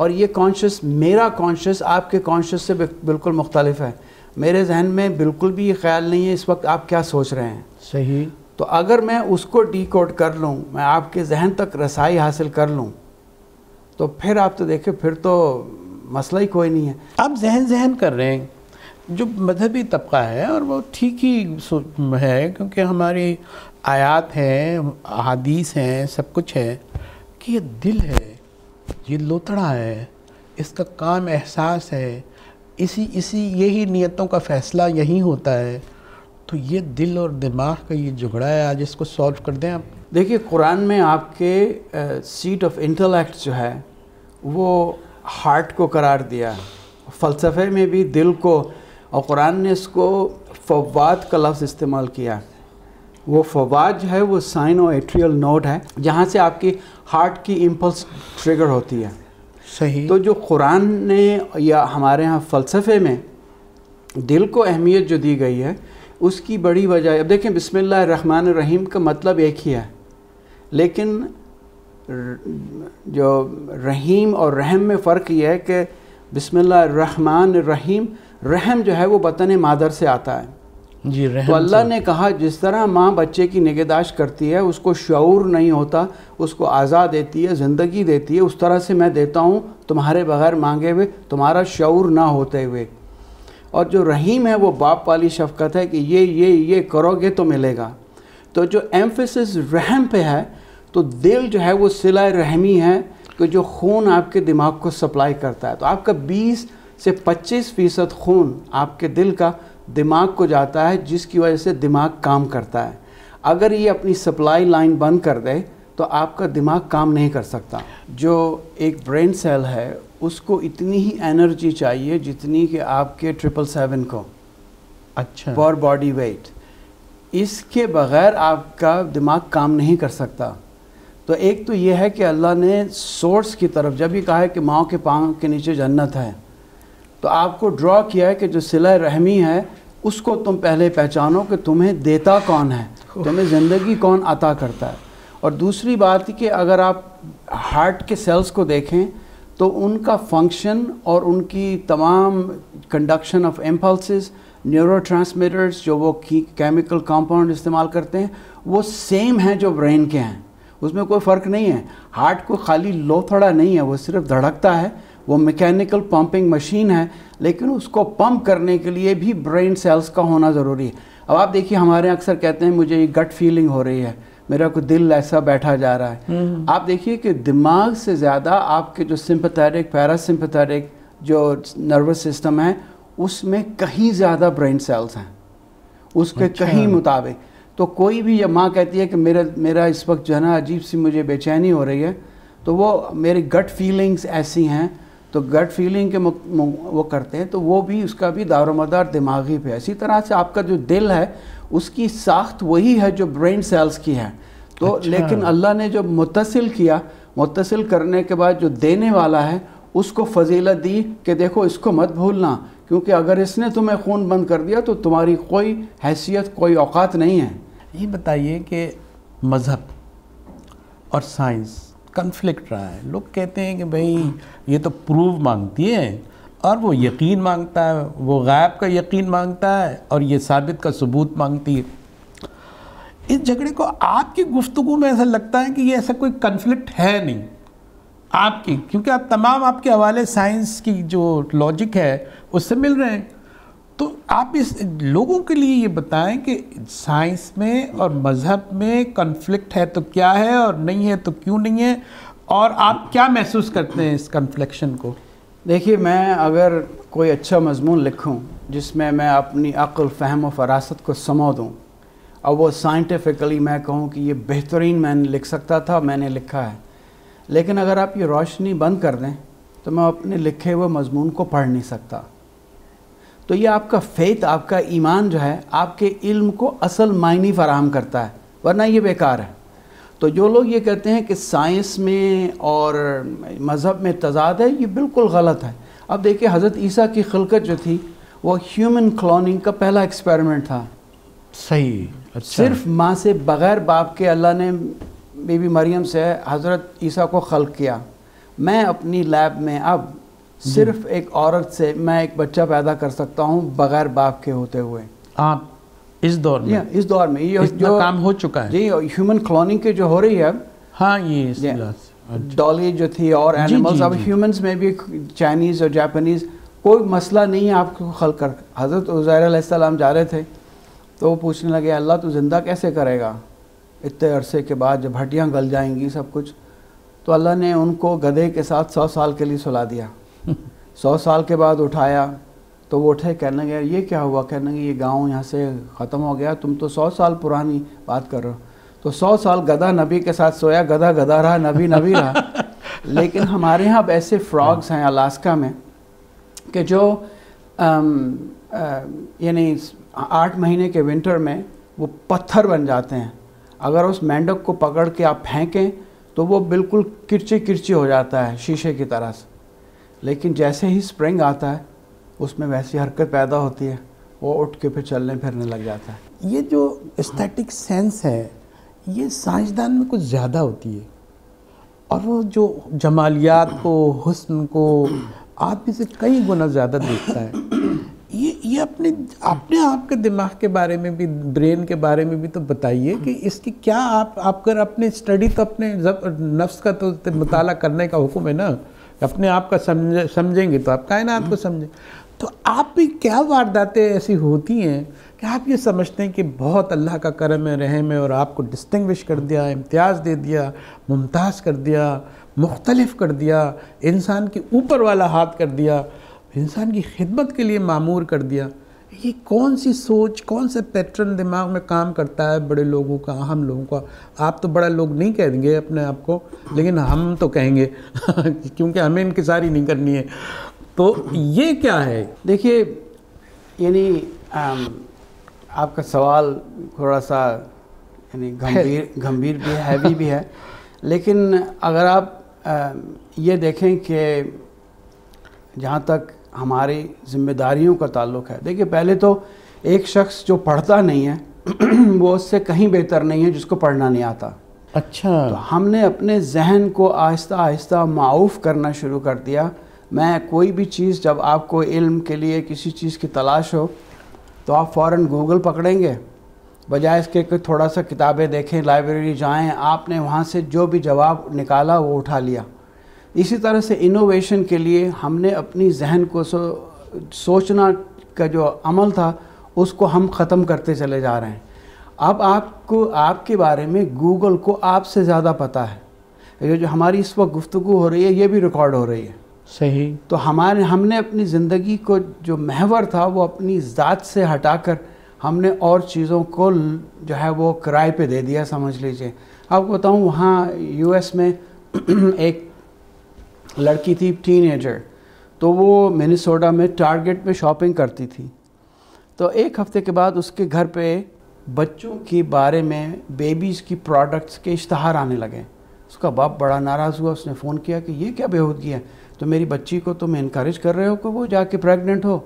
और ये कॉन्शियस मेरा कॉन्शियस आपके कॉन्शियस से बिल्कुल मुख्तलिफ है मेरे जहन में बिल्कुल भी ये ख्याल नहीं है इस वक्त आप क्या सोच रहे हैं सही तो अगर मैं उसको डी कोड कर लूँ मैं आपके जहन तक रसाई हासिल कर लूँ तो फिर आप तो देखें फिर तो मसला ही कोई नहीं है आप जहन जहन कर रहे हैं जो मजहबी तबका है और वो ठीक ही है क्योंकि हमारी आयात हैं अदीस हैं सब कुछ है कि ये दिल है ये लोतड़ा है इसका काम एहसास है इसी इसी यही नीयतों का फ़ैसला यही होता है तो ये दिल और दिमाग का ये झुगड़ा है आज इसको सॉल्व कर दें आप देखिए कुरान में आपके सीट ऑफ इंटेलेक्ट जो है वो हार्ट को करार दिया फ़लसफ़े में भी दिल को और कुरान ने इसको फवाद का लफ्ज़ इस्तेमाल किया है वो फवाद जो है वो साइन और एट्रियल नोड है जहाँ से आपकी हार्ट की इम्पल्स ट्रिगर होती है सही तो जो कुरान ने या हमारे यहाँ फ़लसफ़े में दिल को अहमियत जो दी गई है उसकी बड़ी वजह अब देखें बिस्मिल्लाह रहमान रहीम का मतलब एक ही है लेकिन जो रहीम और रहम में फ़र्क यह है कि बिस्मिल्लाह रहमान रहीम रहम जो है वो बतन मादर से आता है जी रहम तो अल्लाह ने कहा जिस तरह माँ बच्चे की निगहदाश्त करती है उसको शूर नहीं होता उसको आज़ा देती है ज़िंदगी देती है उस तरह से मैं देता हूँ तुम्हारे बगैर मांगे हुए तुम्हारा शूर ना होते हुए और जो रहीम है वो बाप वाली शफकत है कि ये ये ये करोगे तो मिलेगा तो जो एम्फिस रहम पे है तो दिल जो है वो सिला रहमी है कि जो खून आपके दिमाग को सप्लाई करता है तो आपका बीस से 25 फीसद खून आपके दिल का दिमाग को जाता है जिसकी वजह से दिमाग काम करता है अगर ये अपनी सप्लाई लाइन बंद कर दे तो आपका दिमाग काम नहीं कर सकता जो एक ब्रेन सेल है उसको इतनी ही एनर्जी चाहिए जितनी कि आपके ट्रिपल सेवन को अच्छा पर बॉडी वेट इसके बगैर आपका दिमाग काम नहीं कर सकता तो एक तो यह है कि अल्लाह ने सोर्स की तरफ जब भी कहा है कि माओ के पाँव के नीचे जन्नत है तो आपको ड्रॉ किया है कि जो सिला रहमी है उसको तुम पहले पहचानो कि तुम्हें देता कौन है तुम्हें ज़िंदगी कौन अता करता है और दूसरी बात कि अगर आप हार्ट के सेल्स को देखें तो उनका फंक्शन और उनकी तमाम कंडक्शन ऑफ एम्पल्स न्यूरो जो वो केमिकल कंपाउंड इस्तेमाल करते हैं वो सेम हैं जो ब्रेन के हैं उसमें कोई फ़र्क नहीं है हार्ट को खाली लो थोड़ा नहीं है वो सिर्फ धड़कता है वो मैकेनिकल पंपिंग मशीन है लेकिन उसको पंप करने के लिए भी ब्रेन सेल्स का होना ज़रूरी है अब आप देखिए हमारे अक्सर कहते हैं मुझे ये गट फीलिंग हो रही है मेरा को दिल ऐसा बैठा जा रहा है हम्म। आप देखिए कि दिमाग से ज़्यादा आपके जो सिंपथेटिक पैरासिम्पथेटिक जो नर्वस सिस्टम है उसमें कहीं ज़्यादा ब्रेन सेल्स हैं उसके अच्छा। कहीं मुताबिक तो कोई भी माँ कहती है कि मेरा मेरा इस वक्त जो है ना अजीब सी मुझे बेचैनी हो रही है तो वो मेरी गट फीलिंग्स ऐसी हैं तो गट फीलिंग के वो करते हैं तो वो भी उसका भी दारोमदार दिमागी पे इसी तरह से आपका जो दिल है उसकी साख्त वही है जो ब्रेन सेल्स की है तो अच्छा। लेकिन अल्लाह ने जो मुतसिल किया मुतसिल करने के बाद जो देने वाला है उसको फजीलत दी कि देखो इसको मत भूलना क्योंकि अगर इसने तुम्हें खून बंद कर दिया तो तुम्हारी कोई हैसियत कोई औकात नहीं है ये बताइए कि मज़हब और साइंस कन्फ्लिक्ट रहा है लोग कहते हैं कि भाई ये तो प्रूव मांगती है और वो यकीन मांगता है वो गायब का यकीन मांगता है और ये साबित का सबूत मांगती है इस झगड़े को आपकी गुफ्तु में ऐसा लगता है कि ये ऐसा कोई कन्फ्लिक्ट है नहीं आपकी क्योंकि आप तमाम आपके हवाले साइंस की जो लॉजिक है उससे मिल रहे हैं तो आप इस लोगों के लिए ये बताएं कि साइंस में और मज़हब में कन्फ्लिक्ट है तो क्या है और नहीं है तो क्यों नहीं है और आप क्या महसूस करते हैं इस कन्फ्लिक्शन को देखिए मैं अगर कोई अच्छा मजमून लिखूं जिसमें मैं अपनी अक्ल फहम और फरासत को समो दूँ और वो साइंटिफिकली मैं कहूँ कि ये बेहतरीन मैंने लिख सकता था मैंने लिखा है लेकिन अगर आप ये रोशनी बंद कर दें तो मैं अपने लिखे हुए मजमून को पढ़ नहीं सकता तो ये आपका फेथ आपका ईमान जो है आपके इल्म को असल मायने फराहम करता है वरना ये बेकार है तो जो लोग ये कहते हैं कि साइंस में और मज़हब में तजाद है ये बिल्कुल गलत है अब देखिए हज़रत ईसा की खिलकत जो थी वो ह्यूमन क्लोनिंग का पहला एक्सपेरिमेंट था सही अच्छा। सिर्फ माँ से बग़ैर बाप के अल्लाह ने बीबी मरियम से हज़रत ईसा को खल किया मैं अपनी लैब में अब सिर्फ एक औरत से मैं एक बच्चा पैदा कर सकता हूँ बगैर बाप के होते हुए आप इस दौर में इस दौर में ये जो काम हो चुका है जी ह्यूमन क्लोनिंग के जो हो रही है हाँ ये डॉली अच्छा। जो थी और एनिमल्स अब ह्यूमंस में भी चाइनीज़ और जापानीज़ कोई मसला नहीं है आपको खल कर हज़रत उज़ैर जा रहे थे तो वो पूछने लगे अल्लाह तो ज़िंदा कैसे करेगा इतने अरसे के बाद जब हड्डियाँ गल जाएंगी सब कुछ तो अल्लाह ने उनको गधे के साथ सौ साल के लिए सुला दिया (laughs) सौ साल के बाद उठाया तो वो उठे कहने गए ये क्या हुआ कहने गए ये गांव यहाँ से ख़त्म हो गया तुम तो सौ साल पुरानी बात कर रहे हो तो सौ साल गधा नबी के साथ सोया गधा गधा रहा नबी नबी रहा (laughs) लेकिन हमारे यहाँ ऐसे फ्रॉग्स हैं अलास्का में कि जो यानी आठ महीने के विंटर में वो पत्थर बन जाते हैं अगर उस मेंढक को पकड़ के आप फेंकें तो वो बिल्कुल किरची किरची हो जाता है शीशे की तरह से लेकिन जैसे ही स्प्रिंग आता है उसमें वैसी हरकत पैदा होती है वो उठ के फिर चलने फिरने लग जाता है ये जो एस्थेटिक सेंस है ये साइंसदान में कुछ ज़्यादा होती है और वो जो जमालियात को हुस्न को आदमी से कई गुना ज़्यादा देखता है ये ये अपने अपने आप के दिमाग के बारे में भी ब्रेन के बारे में भी तो बताइए कि इसकी क्या आप आप कर अपने स्टडी तो अपने नफ्स का तो मुताला करने का हुक्म है ना अपने आप का समझ समझेंगे तो आप कायनात को समझें तो आप भी क्या वारदातें ऐसी होती हैं कि आप ये समझते हैं कि बहुत अल्लाह का करम है रहम है और आपको डिस्टिंग्विश कर दिया इम्तियाज़ दे दिया मुमताज़ कर दिया मुख्तलफ कर दिया इंसान के ऊपर वाला हाथ कर दिया इंसान की खिदमत के लिए मामूर कर दिया ये कौन सी सोच कौन से पैटर्न दिमाग में काम करता है बड़े लोगों का हम लोगों का आप तो बड़ा लोग नहीं कह देंगे अपने आप को लेकिन हम तो कहेंगे (laughs) क्योंकि हमें सारी नहीं करनी है तो ये क्या है देखिए यानी आपका सवाल थोड़ा सा यानी गंभीर (laughs) गंभीर भी है हैवी भी है लेकिन अगर आप आ, ये देखें कि जहाँ तक हमारी जिम्मेदारियों का ताल्लुक है देखिए पहले तो एक शख्स जो पढ़ता नहीं है (clears throat) वो उससे कहीं बेहतर नहीं है जिसको पढ़ना नहीं आता अच्छा तो हमने अपने जहन को आहिस्ता आहिस्ता माउफ़ करना शुरू कर दिया मैं कोई भी चीज़ जब आपको इल्म के लिए किसी चीज़ की तलाश हो तो आप फ़ौर गूगल पकड़ेंगे बजाय इसके कि थोड़ा सा किताबें देखें लाइब्रेरी जाएं आपने वहाँ से जो भी जवाब निकाला वो उठा लिया इसी तरह से इनोवेशन के लिए हमने अपनी जहन को सो, सोचना का जो अमल था उसको हम ख़त्म करते चले जा रहे हैं अब आपको आपके बारे में गूगल को आपसे ज़्यादा पता है ये जो हमारी इस वक्त गुफ्तु हो रही है ये भी रिकॉर्ड हो रही है सही तो हमारे हमने अपनी ज़िंदगी को जो महवर था वो अपनी ज़ात से हटाकर हमने और चीज़ों को जो है वो किराए पे दे दिया समझ लीजिए आपको बताऊँ वहाँ यूएस में (clears throat) एक लड़की थी टीनेजर तो वो मिनीसोडा में टारगेट में शॉपिंग करती थी तो एक हफ्ते के बाद उसके घर पे बच्चों के बारे में बेबीज़ की प्रोडक्ट्स के इश्तहार आने लगे उसका बाप बड़ा नाराज़ हुआ उसने फ़ोन किया कि ये क्या बेहूदगी है तो मेरी बच्ची को तुम इनक्रेज कर रहे हो कि वो जाके प्रेग्नेंट हो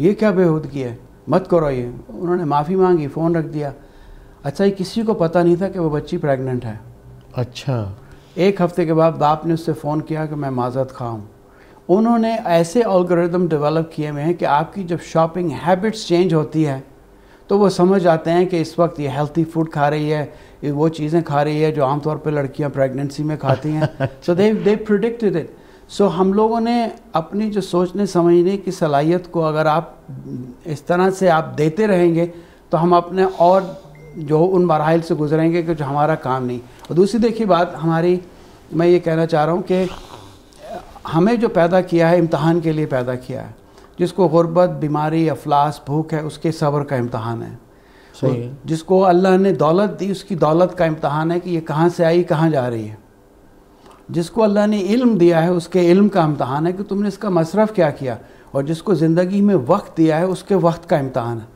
ये क्या बेहूदगी है मत करो ये उन्होंने माफ़ी मांगी फ़ोन रख दिया अच्छा ये किसी को पता नहीं था कि वो बच्ची प्रेग्नेंट है अच्छा एक हफ्ते के बाद बाप ने उससे फ़ोन किया कि मैं माजत खाऊँ उन्होंने ऐसे ऑलग्रदम डेवलप किए हुए हैं कि आपकी जब शॉपिंग हैबिट्स चेंज होती है तो वो समझ आते हैं कि इस वक्त ये हेल्थी फूड खा रही है ये वो चीज़ें खा रही है जो आमतौर पर लड़कियां प्रेगनेंसी में खाती हैं सो दे दे प्रोडिक्टेड इट सो हम लोगों ने अपनी जो सोचने समझने की सलाहियत को अगर आप इस तरह से आप देते रहेंगे तो हम अपने और जो उन मराहल से गुजरेंगे कि जो हमारा काम नहीं और दूसरी देखिए बात हमारी मैं ये कहना चाह रहा हूँ कि हमें जो पैदा किया है इम्तहान के लिए पैदा किया है जिसको गुर्बत बीमारी अफलास भूख है उसके सब्र का इम्तहान है जिसको अल्लाह ने दौलत दी उसकी दौलत का इम्तहान है कि ये कहाँ से आई कहाँ जा रही है जिसको अल्लाह ने इल्म दिया है उसके इल्म का इम्तहान है कि तुमने इसका मसरफ़ क्या किया और जिसको ज़िंदगी में वक्त दिया है उसके वक्त का इम्तहान है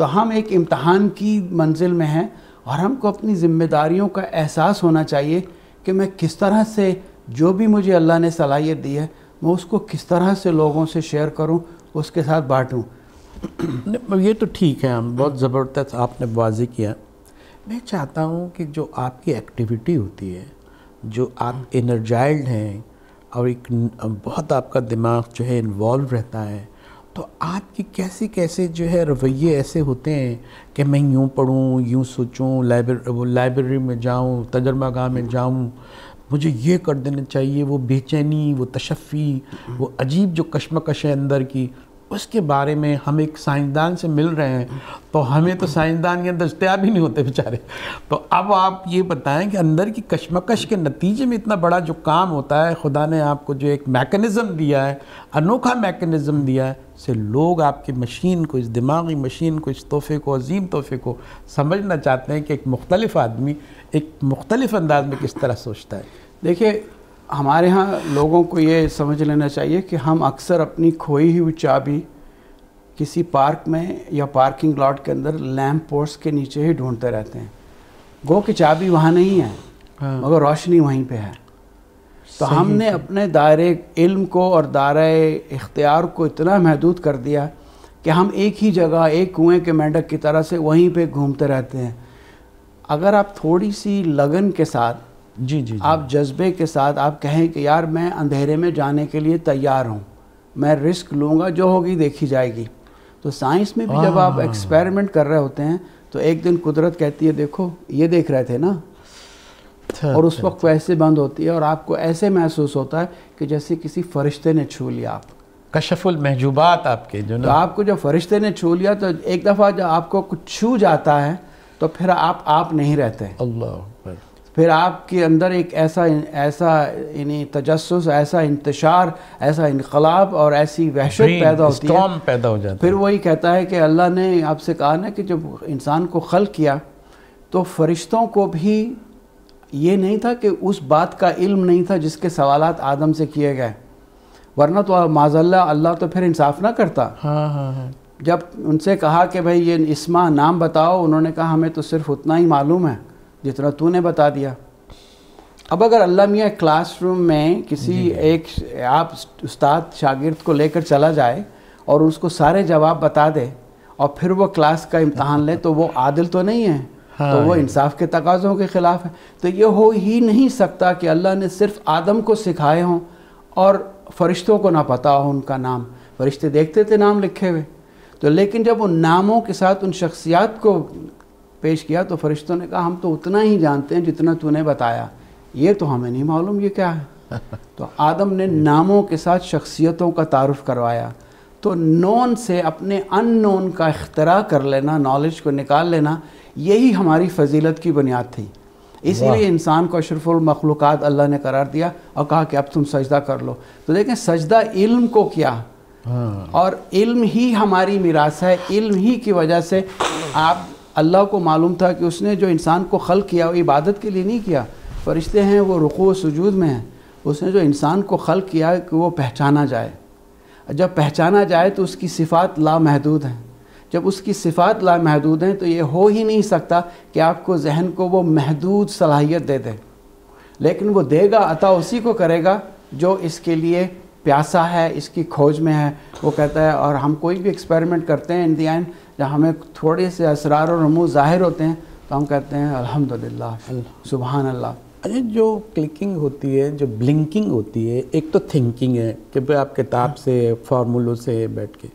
तो हम एक इम्तहान की मंजिल में हैं और हमको अपनी ज़िम्मेदारियों का एहसास होना चाहिए कि मैं किस तरह से जो भी मुझे अल्लाह ने सलाहियत दी है मैं उसको किस तरह से लोगों से शेयर करूं उसके साथ बांटूं ये तो ठीक है हम बहुत ज़बरदस्त आपने वाजी किया मैं चाहता हूँ कि जो आपकी एक्टिविटी होती है जो आप इनर्जाइल्ड हम्म। हैं और एक बहुत आपका दिमाग जो है इन्वॉल्व रहता है तो आपकी कैसे कैसे जो है रवैये ऐसे होते हैं कि मैं यूँ पढ़ूँ यूँ सोचूँ लाइब्रेरी वो लाइब्रेरी में जाऊँ तजर्बा गाह में जाऊँ मुझे ये कर देना चाहिए वो बेचैनी वो तशफ़ी वो अजीब जो कशमकश है अंदर की उसके बारे में हम एक साइंसदान से मिल रहे हैं तो हमें तो साइंसदान के दस्तियाब ही नहीं होते बेचारे तो अब आप ये बताएं कि अंदर की कशमकश के नतीजे में इतना बड़ा जो काम होता है खुदा ने आपको जो एक मैकेनिज़्म दिया है अनोखा मैकेनिज़्म दिया है से लोग आपकी मशीन को इस दिमागी मशीन को इस तोहफे को अजीम तोहफे को समझना चाहते हैं कि एक मुख्तलिफ आदमी एक मुख्तलिफ अंदाज में किस तरह सोचता है देखिए हमारे यहाँ लोगों को ये समझ लेना चाहिए कि हम अक्सर अपनी खोई हुई चाबी किसी पार्क में या पार्किंग लॉट के अंदर लैम्प पोस्ट के नीचे ही ढूंढते रहते हैं गो की चाबी वहाँ नहीं है हाँ। मगर रोशनी वहीं पे है तो हमने अपने दायरे इल्म को और दायरे इख्तियार को इतना महदूद कर दिया कि हम एक ही जगह एक कुएं के मेंढक की तरह से वहीं पे घूमते रहते हैं अगर आप थोड़ी सी लगन के साथ जी जी आप जज्बे के साथ आप कहें कि यार मैं अंधेरे में जाने के लिए तैयार हूँ मैं रिस्क लूँगा जो होगी देखी जाएगी तो साइंस में भी जब आप हाँ। एक्सपेरिमेंट कर रहे होते हैं तो एक दिन कुदरत कहती है देखो ये देख रहे थे ना अच्छा, और उस अच्छा, वक्त अच्छा। वैसे बंद होती है और आपको ऐसे महसूस होता है कि जैसे किसी फरिश्ते ने छू लिया आप कशफुल महजूबात आपके जो ना तो आपको जब फरिश्ते ने छू लिया तो एक दफ़ा जब आपको कुछ छू जाता है तो फिर आप आप नहीं रहते अल्लाह फिर आपके अंदर एक ऐसा ऐसा यानी तजस ऐसा इंतशार ऐसा इनकलाब और ऐसी वहशत पैदा होती है पैदा हो जाता फिर वही कहता है कि अल्लाह ने आपसे कहा ना कि जब इंसान को खल किया तो फरिश्तों को भी ये नहीं था कि उस बात का इल्म नहीं था जिसके सवाल आदम से किए गए वरना तो माजल्ला अल्लाह तो फिर इंसाफ ना करता हाँ, हाँ हाँ जब उनसे कहा कि भाई ये इसमा नाम बताओ उन्होंने कहा हमें तो सिर्फ उतना ही मालूम है जितना तूने बता दिया अब अगर अल्लाह मियाँ क्लासरूम में किसी एक आप उस्ताद शागिर्द को लेकर चला जाए और उसको सारे जवाब बता दे और फिर वो क्लास का इम्तहान ले तो वो आदिल तो नहीं है तो हाँ तो वो इंसाफ के तकाज़ों के ख़िलाफ़ है तो ये हो ही नहीं सकता कि अल्लाह ने सिर्फ आदम को सिखाए हों और फरिश्तों को ना पता हो उनका नाम फरिश्ते देखते थे नाम लिखे हुए तो लेकिन जब उन नामों के साथ उन शख्सियात को पेश किया तो फरिश्तों ने कहा हम तो उतना ही जानते हैं जितना तूने बताया ये तो हमें नहीं मालूम ये क्या है (laughs) तो आदम ने नामों के साथ शख्सियतों का तारफ़ करवाया तो नोन से अपने अननोन का अख्तरा कर लेना नॉलेज को निकाल लेना यही हमारी फजीलत की बुनियाद थी इसीलिए इंसान को अशरफुलमखलूक अल्लाह ने करार दिया और कहा कि अब तुम सजदा कर लो तो देखें सजदा इल्म को किया हाँ। और इल्म ही हमारी मिरास है इल्म ही की वजह से आप अल्लाह को मालूम था कि उसने जो इंसान को खल किया वो इबादत के लिए नहीं किया फरिश्ते हैं वो रुको सजूद में हैं उसने जो इंसान को खल किया कि वो पहचाना जाए जब पहचाना जाए तो उसकी सिफ़ात लामहदूद हैं जब उसकी सिफ़ात लामहदूद हैं तो ये हो ही नहीं सकता कि आपको जहन को वो महदूद सलाहियत दे दे लेकिन वो देगा अता उसी को करेगा जो इसके लिए प्यासा है इसकी खोज में है वो कहता है और हम कोई भी एक्सपेरिमेंट करते हैं इन दी एंड जब हमें थोड़े से असरार और रमू ज़ाहिर होते हैं तो हम कहते हैं अल्हम्दुलिल्लाह सुबहान अल्लाह अरे जो क्लिकिंग होती है जो ब्लिंकिंग होती है एक तो थिंकिंग है कि भाई आप किताब से फार्मूलों से बैठ के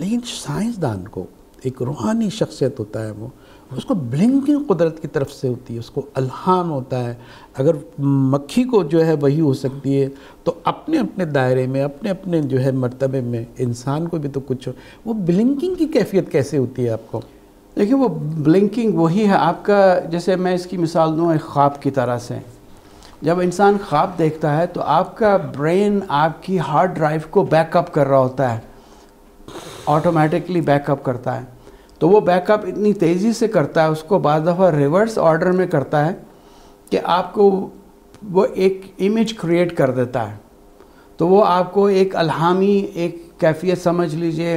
लेकिन साइंसदान को एक रूहानी शख्सियत होता है वो उसको ब्लिंकिंग कुदरत की तरफ से होती है उसको अलहान होता है अगर मक्खी को जो है वही हो सकती है तो अपने अपने दायरे में अपने अपने जो है मरतबे में इंसान को भी तो कुछ हो वो ब्लिंकिंग की कैफियत कैसे होती है आपको देखिए वो ब्लिंकिंग वही है आपका जैसे मैं इसकी मिसाल दूँ एक ख्वाब की तरह से जब इंसान ख्वाब देखता है तो आपका ब्रेन आपकी हार्ड ड्राइव को बैकअप कर रहा होता है ऑटोमेटिकली बैकअप करता है तो वो बैकअप इतनी तेज़ी से करता है उसको बार दफ़ा रिवर्स ऑर्डर में करता है कि आपको वो एक इमेज क्रिएट कर देता है तो वो आपको एक अलहामी एक कैफियत समझ लीजिए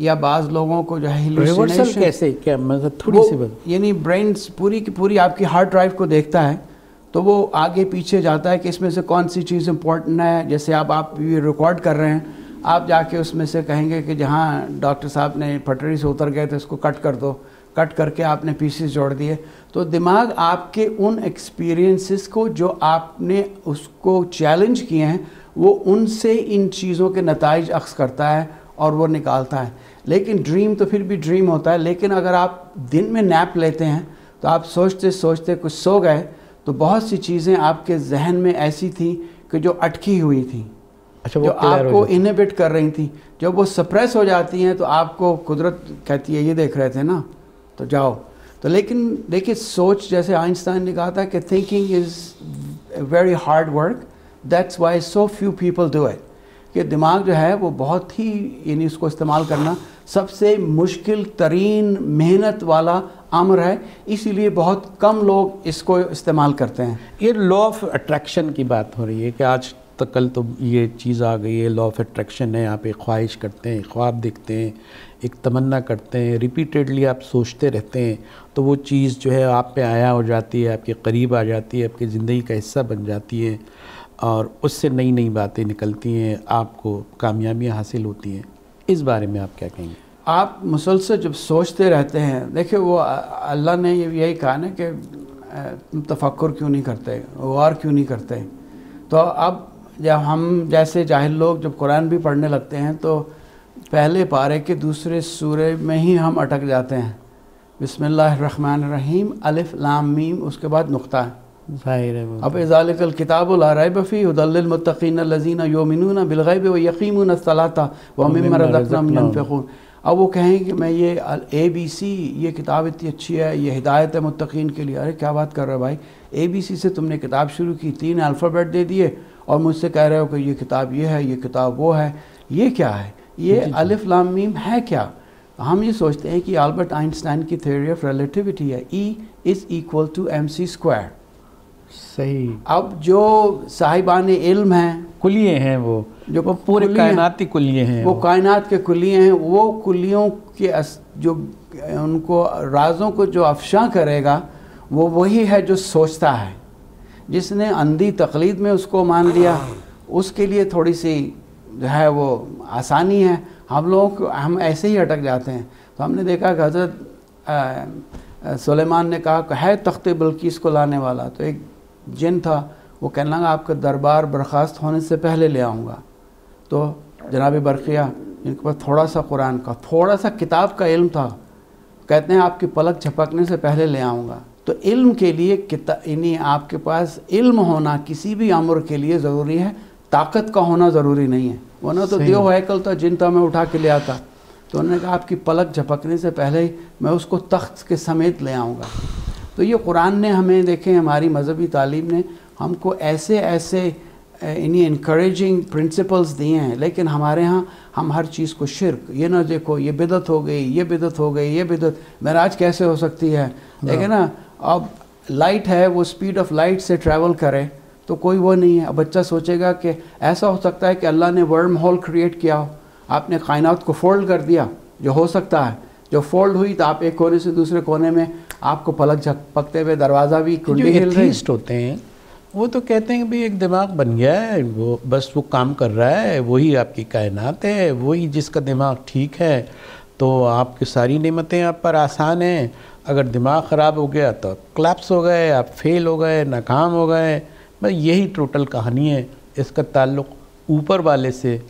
या बाज लोगों को जो है कैसे क्या मतलब थोड़ी सी यानी ब्रेन पूरी की पूरी आपकी हार्ड ड्राइव को देखता है तो वो आगे पीछे जाता है कि इसमें से कौन सी चीज़ इम्पोर्टेंट है जैसे आप आप ये रिकॉर्ड कर रहे हैं आप जाके उसमें से कहेंगे कि जहाँ डॉक्टर साहब ने पटरी से उतर गए तो उसको कट कर दो कट करके आपने पीसेस जोड़ दिए तो दिमाग आपके उन एक्सपीरियंसेस को जो आपने उसको चैलेंज किए हैं वो उनसे इन चीज़ों के नतज अक्स करता है और वो निकालता है लेकिन ड्रीम तो फिर भी ड्रीम होता है लेकिन अगर आप दिन में नैप लेते हैं तो आप सोचते सोचते कुछ सो गए तो बहुत सी चीज़ें आपके जहन में ऐसी थी कि जो अटकी हुई थी अच्छा जो आपको इनहिबिट कर रही थी जब वो सप्रेस हो जाती हैं तो आपको कुदरत कहती है ये देख रहे थे ना तो जाओ तो लेकिन देखिए सोच जैसे आइंस्टाइन ने कहा था कि thinking is very hard work that's why so few people do it कि दिमाग जो है वो बहुत ही यानी उसको इस्तेमाल करना सबसे मुश्किल तरीन मेहनत वाला आमर है इसीलिए बहुत कम लोग इसको इस्तेमाल करते हैं ये लॉ ऑफ अट्रैक्शन की बात हो रही है कि आज मुस्तकल कल तो ये चीज़ आ गई है लॉ ऑफ अट्रैक्शन है आप एक ख्वाहिश करते हैं ख्वाब देखते हैं एक तमन्ना करते हैं रिपीटेडली आप सोचते रहते हैं तो वो चीज़ जो है आप पे आया हो जाती है आपके करीब आ जाती है आपकी ज़िंदगी का हिस्सा बन जाती है और उससे नई नई बातें निकलती हैं आपको कामयाबियाँ हासिल होती हैं इस बारे में आप क्या कहेंगे आप मुसलसल जब सोचते रहते हैं देखिए वो अल्लाह ने यही कहा ना कि तुम तफक् क्यों नहीं करते गौर क्यों नहीं करते तो आप जब हम जैसे जाहिर लोग जब कुरान भी पढ़ने लगते हैं तो पहले पारे के दूसरे सूर्य में ही हम अटक जाते हैं बिसमीम अलिफ लाम मीम उसके बाद नुकता है ज़ाहिर है अब तो। इजालकल किताबुलरबफ़ी उदलमतिन लजीना योमिन बिलगैब व सलाता वमरदनफ़ून अब वो कहें कि मैं ये ए बी सी ये किताब इतनी अच्छी है ये हिदायत है मुतकीन के लिए अरे क्या बात कर रहे हो भाई ए बी सी से तुमने किताब शुरू की तीन अल्फ़ाबेट दे दिए और मुझसे कह रहे हो कि ये किताब ये है ये किताब वो है ये क्या है ये अलिफ लाम मीम है क्या हम ये सोचते हैं कि अल्बर्ट आइंस्टाइन की थ्योरी ऑफ रिलेटिविटी है E is equal to M C square सही अब जो साहिबान इल्म हैं कुलिये हैं वो जो पूरे कायनाती कुलिये हैं वो, वो कायनात के कुलिये हैं वो कुलियों के जो उनको राजों को जो अफशा करेगा वो वही है जो सोचता है जिसने अंधी तकलीद में उसको मान लिया उसके लिए थोड़ी सी जो है वो आसानी है हम लोग हम ऐसे ही अटक जाते हैं तो हमने देखा कि हजरत सुलेमान ने कहा है तख्त बल्किस को लाने वाला तो एक जिन था वो कहने लगा आपका दरबार बर्खास्त होने से पहले ले आऊँगा तो जनाब बरकिया इनके पास थोड़ा सा कुरान का थोड़ा सा किताब का इल्म था कहते हैं आपकी पलक झपकने से पहले ले आऊँगा तो इल्म के लिए यानी आपके पास इल्म होना किसी भी अमर के लिए ज़रूरी है ताकत का होना ज़रूरी नहीं है वरना तो दियो है कल तो जिनता में उठा के ले आता तो उन्होंने कहा आपकी पलक झपकने से पहले ही मैं उसको तख्त के समेत ले आऊँगा तो ये कुरान ने हमें देखें हमारी मजहबी तालीम ने हमको ऐसे ऐसे इन्हीं इनक्रेजिंग प्रिंसिपल्स दिए हैं लेकिन हमारे यहाँ हम हर चीज़ को शिरक ये ना देखो ये बिदत हो गई ये बिदत हो गई ये बिदत महराज कैसे हो सकती है देखे हाँ। ना अब लाइट है वो स्पीड ऑफ लाइट से ट्रैवल करे तो कोई वो नहीं है अब बच्चा सोचेगा कि ऐसा हो सकता है कि अल्लाह ने वर्म होल क्रिएट किया हो आपने कायनात को फोल्ड कर दिया जो हो सकता है जो फोल्ड हुई तो आप एक कोने से दूसरे कोने में आपको पलक पकते हुए दरवाज़ा भी कुंडी हिल रही होते हैं वो तो कहते हैं भाई एक दिमाग बन गया है वो बस वो काम कर रहा है वही आपकी कायनात है वही जिसका दिमाग ठीक है तो आपकी सारी नेमतें आप पर आसान हैं अगर दिमाग ख़राब हो गया तो क्लैप्स हो गए आप फेल हो गए नाकाम हो गए बस यही टोटल कहानी है इसका ताल्लुक ऊपर वाले से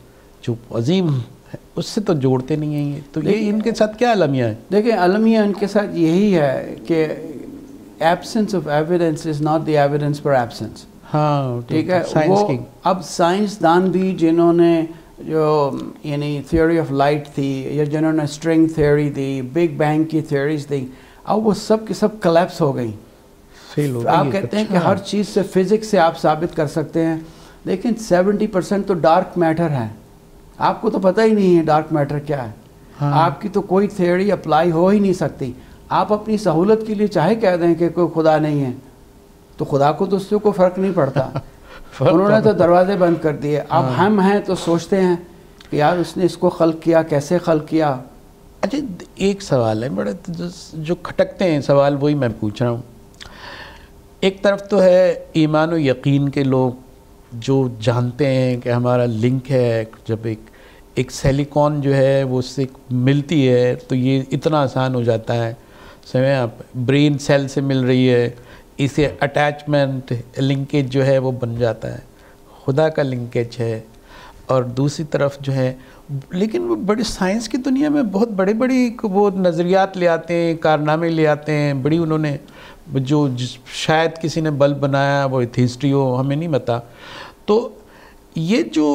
जो अजीम है उससे तो जोड़ते नहीं हैं ये तो ये इनके साथ क्या अलमिया है देखिए अलमिया इनके साथ यही है कि absence of evidence is not the evidence for absence हाँ तो ठीक है वो अब साइंसदान भी जिन्होंने जो यानी थ्योरी ऑफ लाइट थी या जिन्होंने स्ट्रिंग थ्योरी दी बिग बैंग की थ्योरीज दी अब वो सब की सब कलेप्स हो गई फेल हो आप कहते हैं कि हाँ। हर चीज़ से फिजिक्स से आप साबित कर सकते हैं लेकिन 70 परसेंट तो डार्क मैटर है आपको तो पता ही नहीं है डार्क मैटर क्या है हाँ। आपकी तो कोई थ्योरी अप्लाई हो ही नहीं सकती आप अपनी सहूलत के लिए चाहे कह दें कि कोई खुदा नहीं है तो खुदा को तो उससे कोई फ़र्क नहीं पड़ता (laughs) तो उन्होंने तो दरवाजे बंद कर दिए अब हाँ। हम हैं तो सोचते हैं कि यार उसने इसको खल किया कैसे खल किया अच्छा एक सवाल है तो जो खटकते हैं सवाल वही मैं पूछ रहा हूँ एक तरफ तो है ईमान और यकीन के लोग जो जानते हैं कि हमारा लिंक है जब एक एक सेलिकॉन जो है वो उससे मिलती है तो ये इतना आसान हो जाता है समय आप ब्रेन सेल से मिल रही है इसे अटैचमेंट लिंकेज जो है वो बन जाता है खुदा का लिंकेज है और दूसरी तरफ जो है लेकिन वो बड़े साइंस की दुनिया में बहुत बड़े बड़ी वो नज़रियात ले आते हैं कारनामे ले आते हैं बड़ी उन्होंने जो शायद किसी ने बल्ब बनाया वो हिस्ट्री हो हमें नहीं पता तो ये जो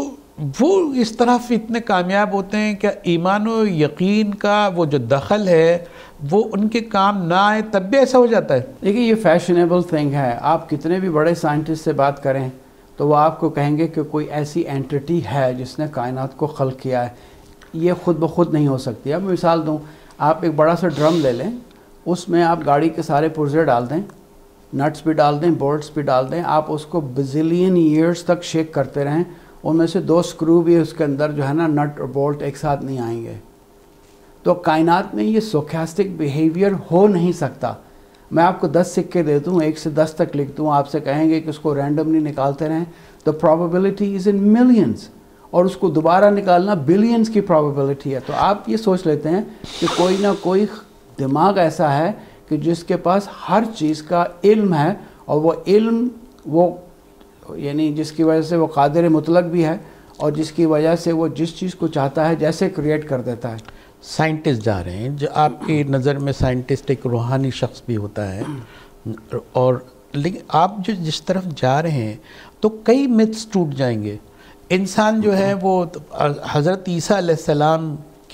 वो इस तरफ इतने कामयाब होते हैं क्या ईमान यकीन का वो जो दखल है वो उनके काम ना आए तब भी ऐसा हो जाता है देखिए ये फैशनेबल थिंग है आप कितने भी बड़े साइंटिस्ट से बात करें तो वह आपको कहेंगे कि कोई ऐसी एंटिटी है जिसने कायनात को खल किया है ये खुद ब खुद नहीं हो सकती अब मिसाल दूँ आप एक बड़ा सा ड्रम ले लें उसमें आप गाड़ी के सारे पुर्जे डाल दें नट्स भी डाल दें बोल्ट्स भी डाल दें आप उसको बिजिलियन ईयर्स तक शेक करते रहें उनमें से दो स्क्रू भी उसके अंदर जो है ना नट और बोल्ट एक साथ नहीं आएंगे तो कायनात में ये सोख्यास्टिक बिहेवियर हो नहीं सकता मैं आपको दस सिक्के दे दूँ एक से दस तक लिख दूँ आपसे कहेंगे कि उसको रैंडमली निकालते रहें the probability is in millions और उसको दोबारा निकालना बिलियंस की प्रॉबिलिटी है तो आप ये सोच लेते हैं कि कोई ना कोई दिमाग ऐसा है कि जिसके पास हर चीज़ का इल्म है और वो इल्म वो यानी जिसकी वजह से वो कादिर मुतलक भी है और जिसकी वजह से वो जिस चीज़ को चाहता है जैसे क्रिएट कर देता है साइंटिस्ट जा रहे हैं जो आपकी नज़र में साइंटिस्ट एक रूहानी शख्स भी होता है और लेकिन आप जो जिस तरफ जा रहे हैं तो कई मिथ्स टूट जाएंगे इंसान जो है वो तो, हज़रत ईसा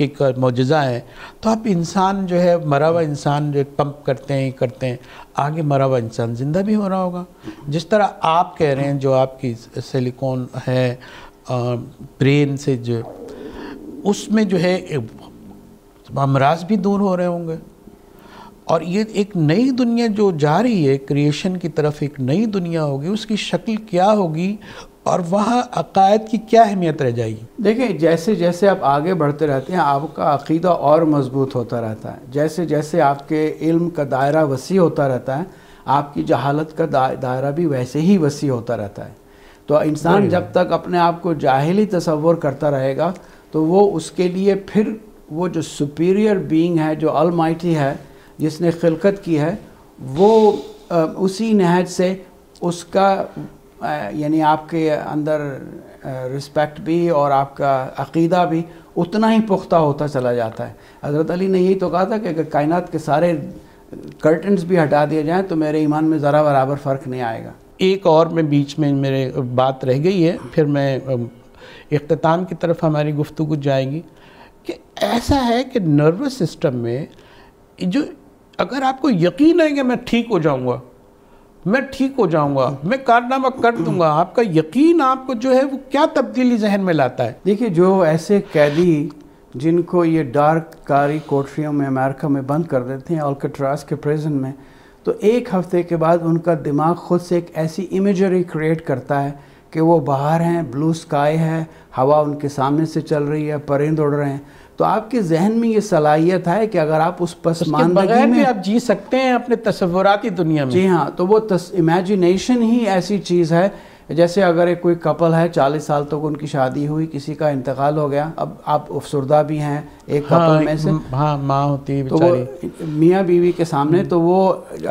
के मुजज़ा है तो आप इंसान जो है मरा हुआ इंसान जो पंप करते हैं करते हैं आगे मरा हुआ इंसान ज़िंदा भी हो रहा होगा जिस तरह आप कह रहे हैं जो आपकी सिलिकॉन है ब्रेन से जो उसमें जो है तो अमराज भी दूर हो रहे होंगे और ये एक नई दुनिया जो जा रही है क्रिएशन की तरफ एक नई दुनिया होगी उसकी शक्ल क्या होगी और वहाँ अकायद की क्या अहमियत रह जाएगी देखिए जैसे जैसे आप आगे बढ़ते रहते हैं आपका अकीदा और मजबूत होता रहता है जैसे जैसे आपके इल्म का दायरा वसी होता रहता है आपकी जहालत का दा, दायरा भी वैसे ही वसी होता रहता है तो इंसान जब तक अपने आप को जाहली तस्वर करता रहेगा तो वो उसके लिए फिर वो जो सुपीरियर बीइंग है जो अलमाइटी है जिसने खिलकत की है वो उसी नहज से उसका यानी आपके अंदर रिस्पेक्ट भी और आपका अकीदा भी उतना ही पुख्ता होता चला जाता है हज़रत अली ने यही तो कहा था कि अगर कायनात के सारे कर्टन्स भी हटा दिए जाएं तो मेरे ईमान में ज़रा बराबर फ़र्क नहीं आएगा एक और में बीच में मेरे बात रह गई है फिर मैं अख्ताम की तरफ हमारी गुफ्तु जाएगी कि ऐसा है कि नर्वस सिस्टम में जो अगर आपको यकीन है कि मैं ठीक हो जाऊंगा मैं ठीक हो जाऊंगा मैं कारनामा कर दूंगा आपका यकीन आपको जो है वो क्या तब्दीली जहन में लाता है देखिए जो ऐसे कैदी जिनको ये डार्क कारी कोठरियों में अमेरिका में बंद कर देते हैं अलकट्रास के प्रेजन में तो एक हफ्ते के बाद उनका दिमाग खुद से एक ऐसी इमेजरी क्रिएट करता है कि वो बाहर हैं ब्लू स्काई है हवा उनके सामने से चल रही है परिंद उड़ रहे हैं तो आपके जहन में ये सलाहियत है कि अगर आप उस पसमानदगी में आप जी सकते हैं अपने तस्वुराती दुनिया में जी हाँ तो वो इमेजिनेशन ही ऐसी चीज़ है जैसे अगर एक कोई कपल है चालीस साल तक तो उनकी शादी हुई किसी का इंतकाल हो गया अब आप अफसरदा भी हैं एक हाँ, कपल में से हाँ माँ होती है तो मियाँ बीवी के सामने हम्म। तो वो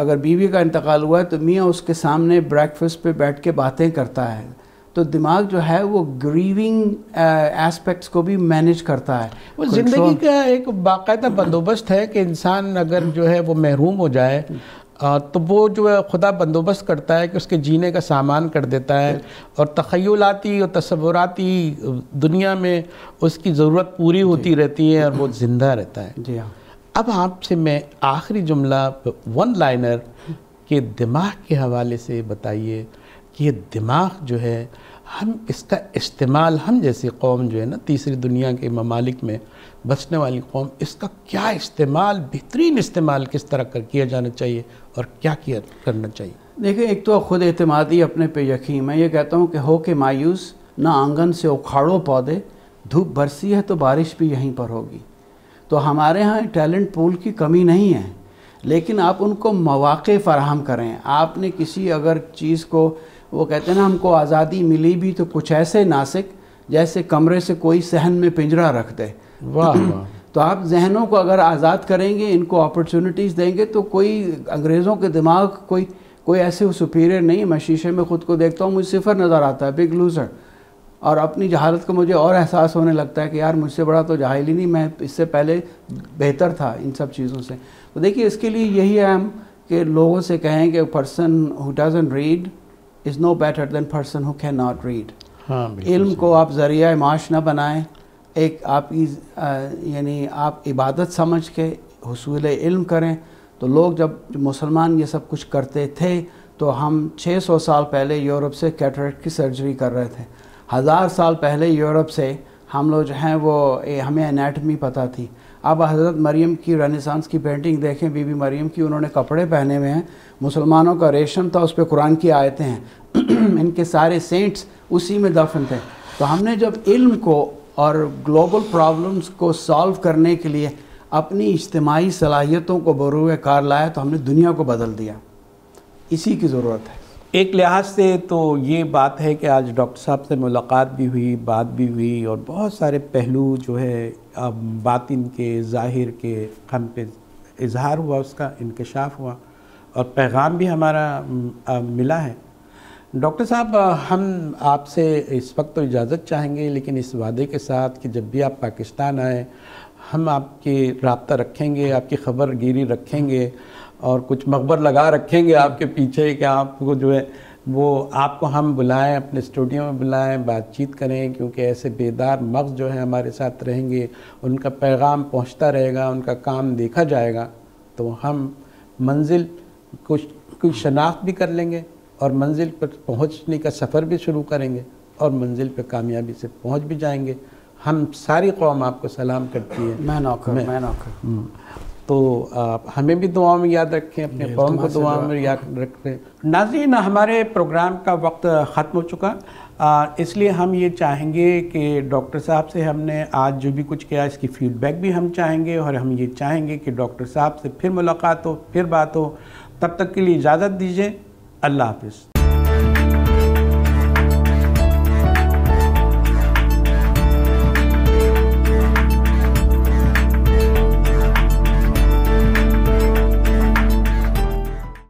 अगर बीवी का इंतकाल हुआ है तो मियाँ उसके सामने ब्रेकफास्ट पे बैठ के बातें करता है तो दिमाग जो है वो ग्रीविंग एस्पेक्ट्स uh, को भी मैनेज करता है वो ज़िंदगी का एक बाकायदा बंदोबस्त है कि इंसान अगर जो है वो महरूम हो जाए uh, तो वो जो है खुदा बंदोबस्त करता है कि उसके जीने का सामान कर देता है और तखयलाती और तस्वुराती दुनिया में उसकी ज़रूरत पूरी होती रहती है और वो ज़िंदा रहता है जी हाँ अब आपसे मैं आखिरी जुमला वन लाइनर के दिमाग के हवाले से बताइए ये दिमाग जो है हम इसका इस्तेमाल हम जैसी कौम जो है ना तीसरी दुनिया के ममालिक में बसने वाली कौम इसका क्या इस्तेमाल बेहतरीन इस्तेमाल किस तरह कर किया जाना चाहिए और क्या किया करना चाहिए देखिए एक तो खुद अतमादी अपने पे यकीन मैं ये कहता हूँ कि हो के मायूस ना आंगन से उखाड़ो पौधे धूप बरसी है तो बारिश भी यहीं पर होगी तो हमारे यहाँ टैलेंट पूल की कमी नहीं है लेकिन आप उनको मौाक़ फ़राहम करें आपने किसी अगर चीज़ को वो कहते हैं ना हमको आज़ादी मिली भी तो कुछ ऐसे नासिक जैसे कमरे से कोई सहन में पिंजरा रख दे वाह (clears throat) तो आप जहनों को अगर आज़ाद करेंगे इनको अपॉर्चुनिटीज़ देंगे तो कोई अंग्रेज़ों के दिमाग कोई कोई ऐसे सुपीरियर नहीं मैं शीशे में ख़ुद को देखता हूँ मुझे सिफर नज़र आता है बिग लूज़र और अपनी जहालत को मुझे और एहसास होने लगता है कि यार मुझसे बड़ा तो जाहिल ही नहीं मैं इससे पहले बेहतर था इन सब चीज़ों से तो देखिए इसके लिए यही है हम कि लोगों से कहें कि person who doesn't read is no better than person who can not read इल्म को आप ज़रिया माश ना बनाएं एक आपकी यानी आप इबादत समझ के हसूल इल्म करें तो लोग जब मुसलमान ये सब कुछ करते थे तो हम 600 साल पहले यूरोप से कैटरेट की सर्जरी कर रहे थे हज़ार साल पहले यूरोप से हम लोग जो हैं वो ए, हमें एनाटमी पता थी अब हज़रत मरीम की रनिसांस की पेंटिंग देखें बीबी मरीम की उन्होंने कपड़े पहने हुए हैं मुसलमानों का रेशम था उस पर कुरान की आयतें हैं (clears throat) इनके सारे सेंट्स उसी में दफन थे तो हमने जब इल्म को और ग्लोबल प्रॉब्लम्स को सॉल्व करने के लिए अपनी इज्तमाही सलाहियतों को बरूए कार लाया तो हमने दुनिया को बदल दिया इसी की ज़रूरत है एक लिहाज से तो ये बात है कि आज डॉक्टर साहब से मुलाकात भी हुई बात भी हुई और बहुत सारे पहलू जो है अब बातिन के ज़ाहिर के हम पे इजहार हुआ उसका इंकशाफ हुआ और पैगाम भी हमारा मिला है डॉक्टर साहब हम आपसे इस वक्त तो इजाज़त चाहेंगे लेकिन इस वादे के साथ कि जब भी आप पाकिस्तान आए हम आपके रबता रखेंगे आपकी खबरगिरी रखेंगे और कुछ मकबर लगा रखेंगे आपके पीछे कि आपको जो है वो आपको हम बुलाएं अपने स्टूडियो में बुलाएं बातचीत करें क्योंकि ऐसे बेदार मग्ज़ जो है हमारे साथ रहेंगे उनका पैगाम पहुंचता रहेगा उनका काम देखा जाएगा तो हम मंजिल कुछ कुछ शनाख्त भी कर लेंगे और मंजिल पर पहुंचने का सफ़र भी शुरू करेंगे और मंजिल पर कामयाबी से पहुंच भी जाएंगे हम सारी कौम आपको सलाम करती है मैं नौकर मैं नौकर हम्म। तो आ, हमें भी दुआ में याद रखें अपने कौम को दुआ में याद रखें नाजीन हमारे प्रोग्राम का वक्त ख़त्म हो चुका इसलिए हम ये चाहेंगे कि डॉक्टर साहब से हमने आज जो भी कुछ किया इसकी फ़ीडबैक भी हम चाहेंगे और हम ये चाहेंगे कि डॉक्टर साहब से फिर मुलाकात हो फिर बात हो तब तक के लिए इजाज़त दीजिए अल्लाह हाफिज़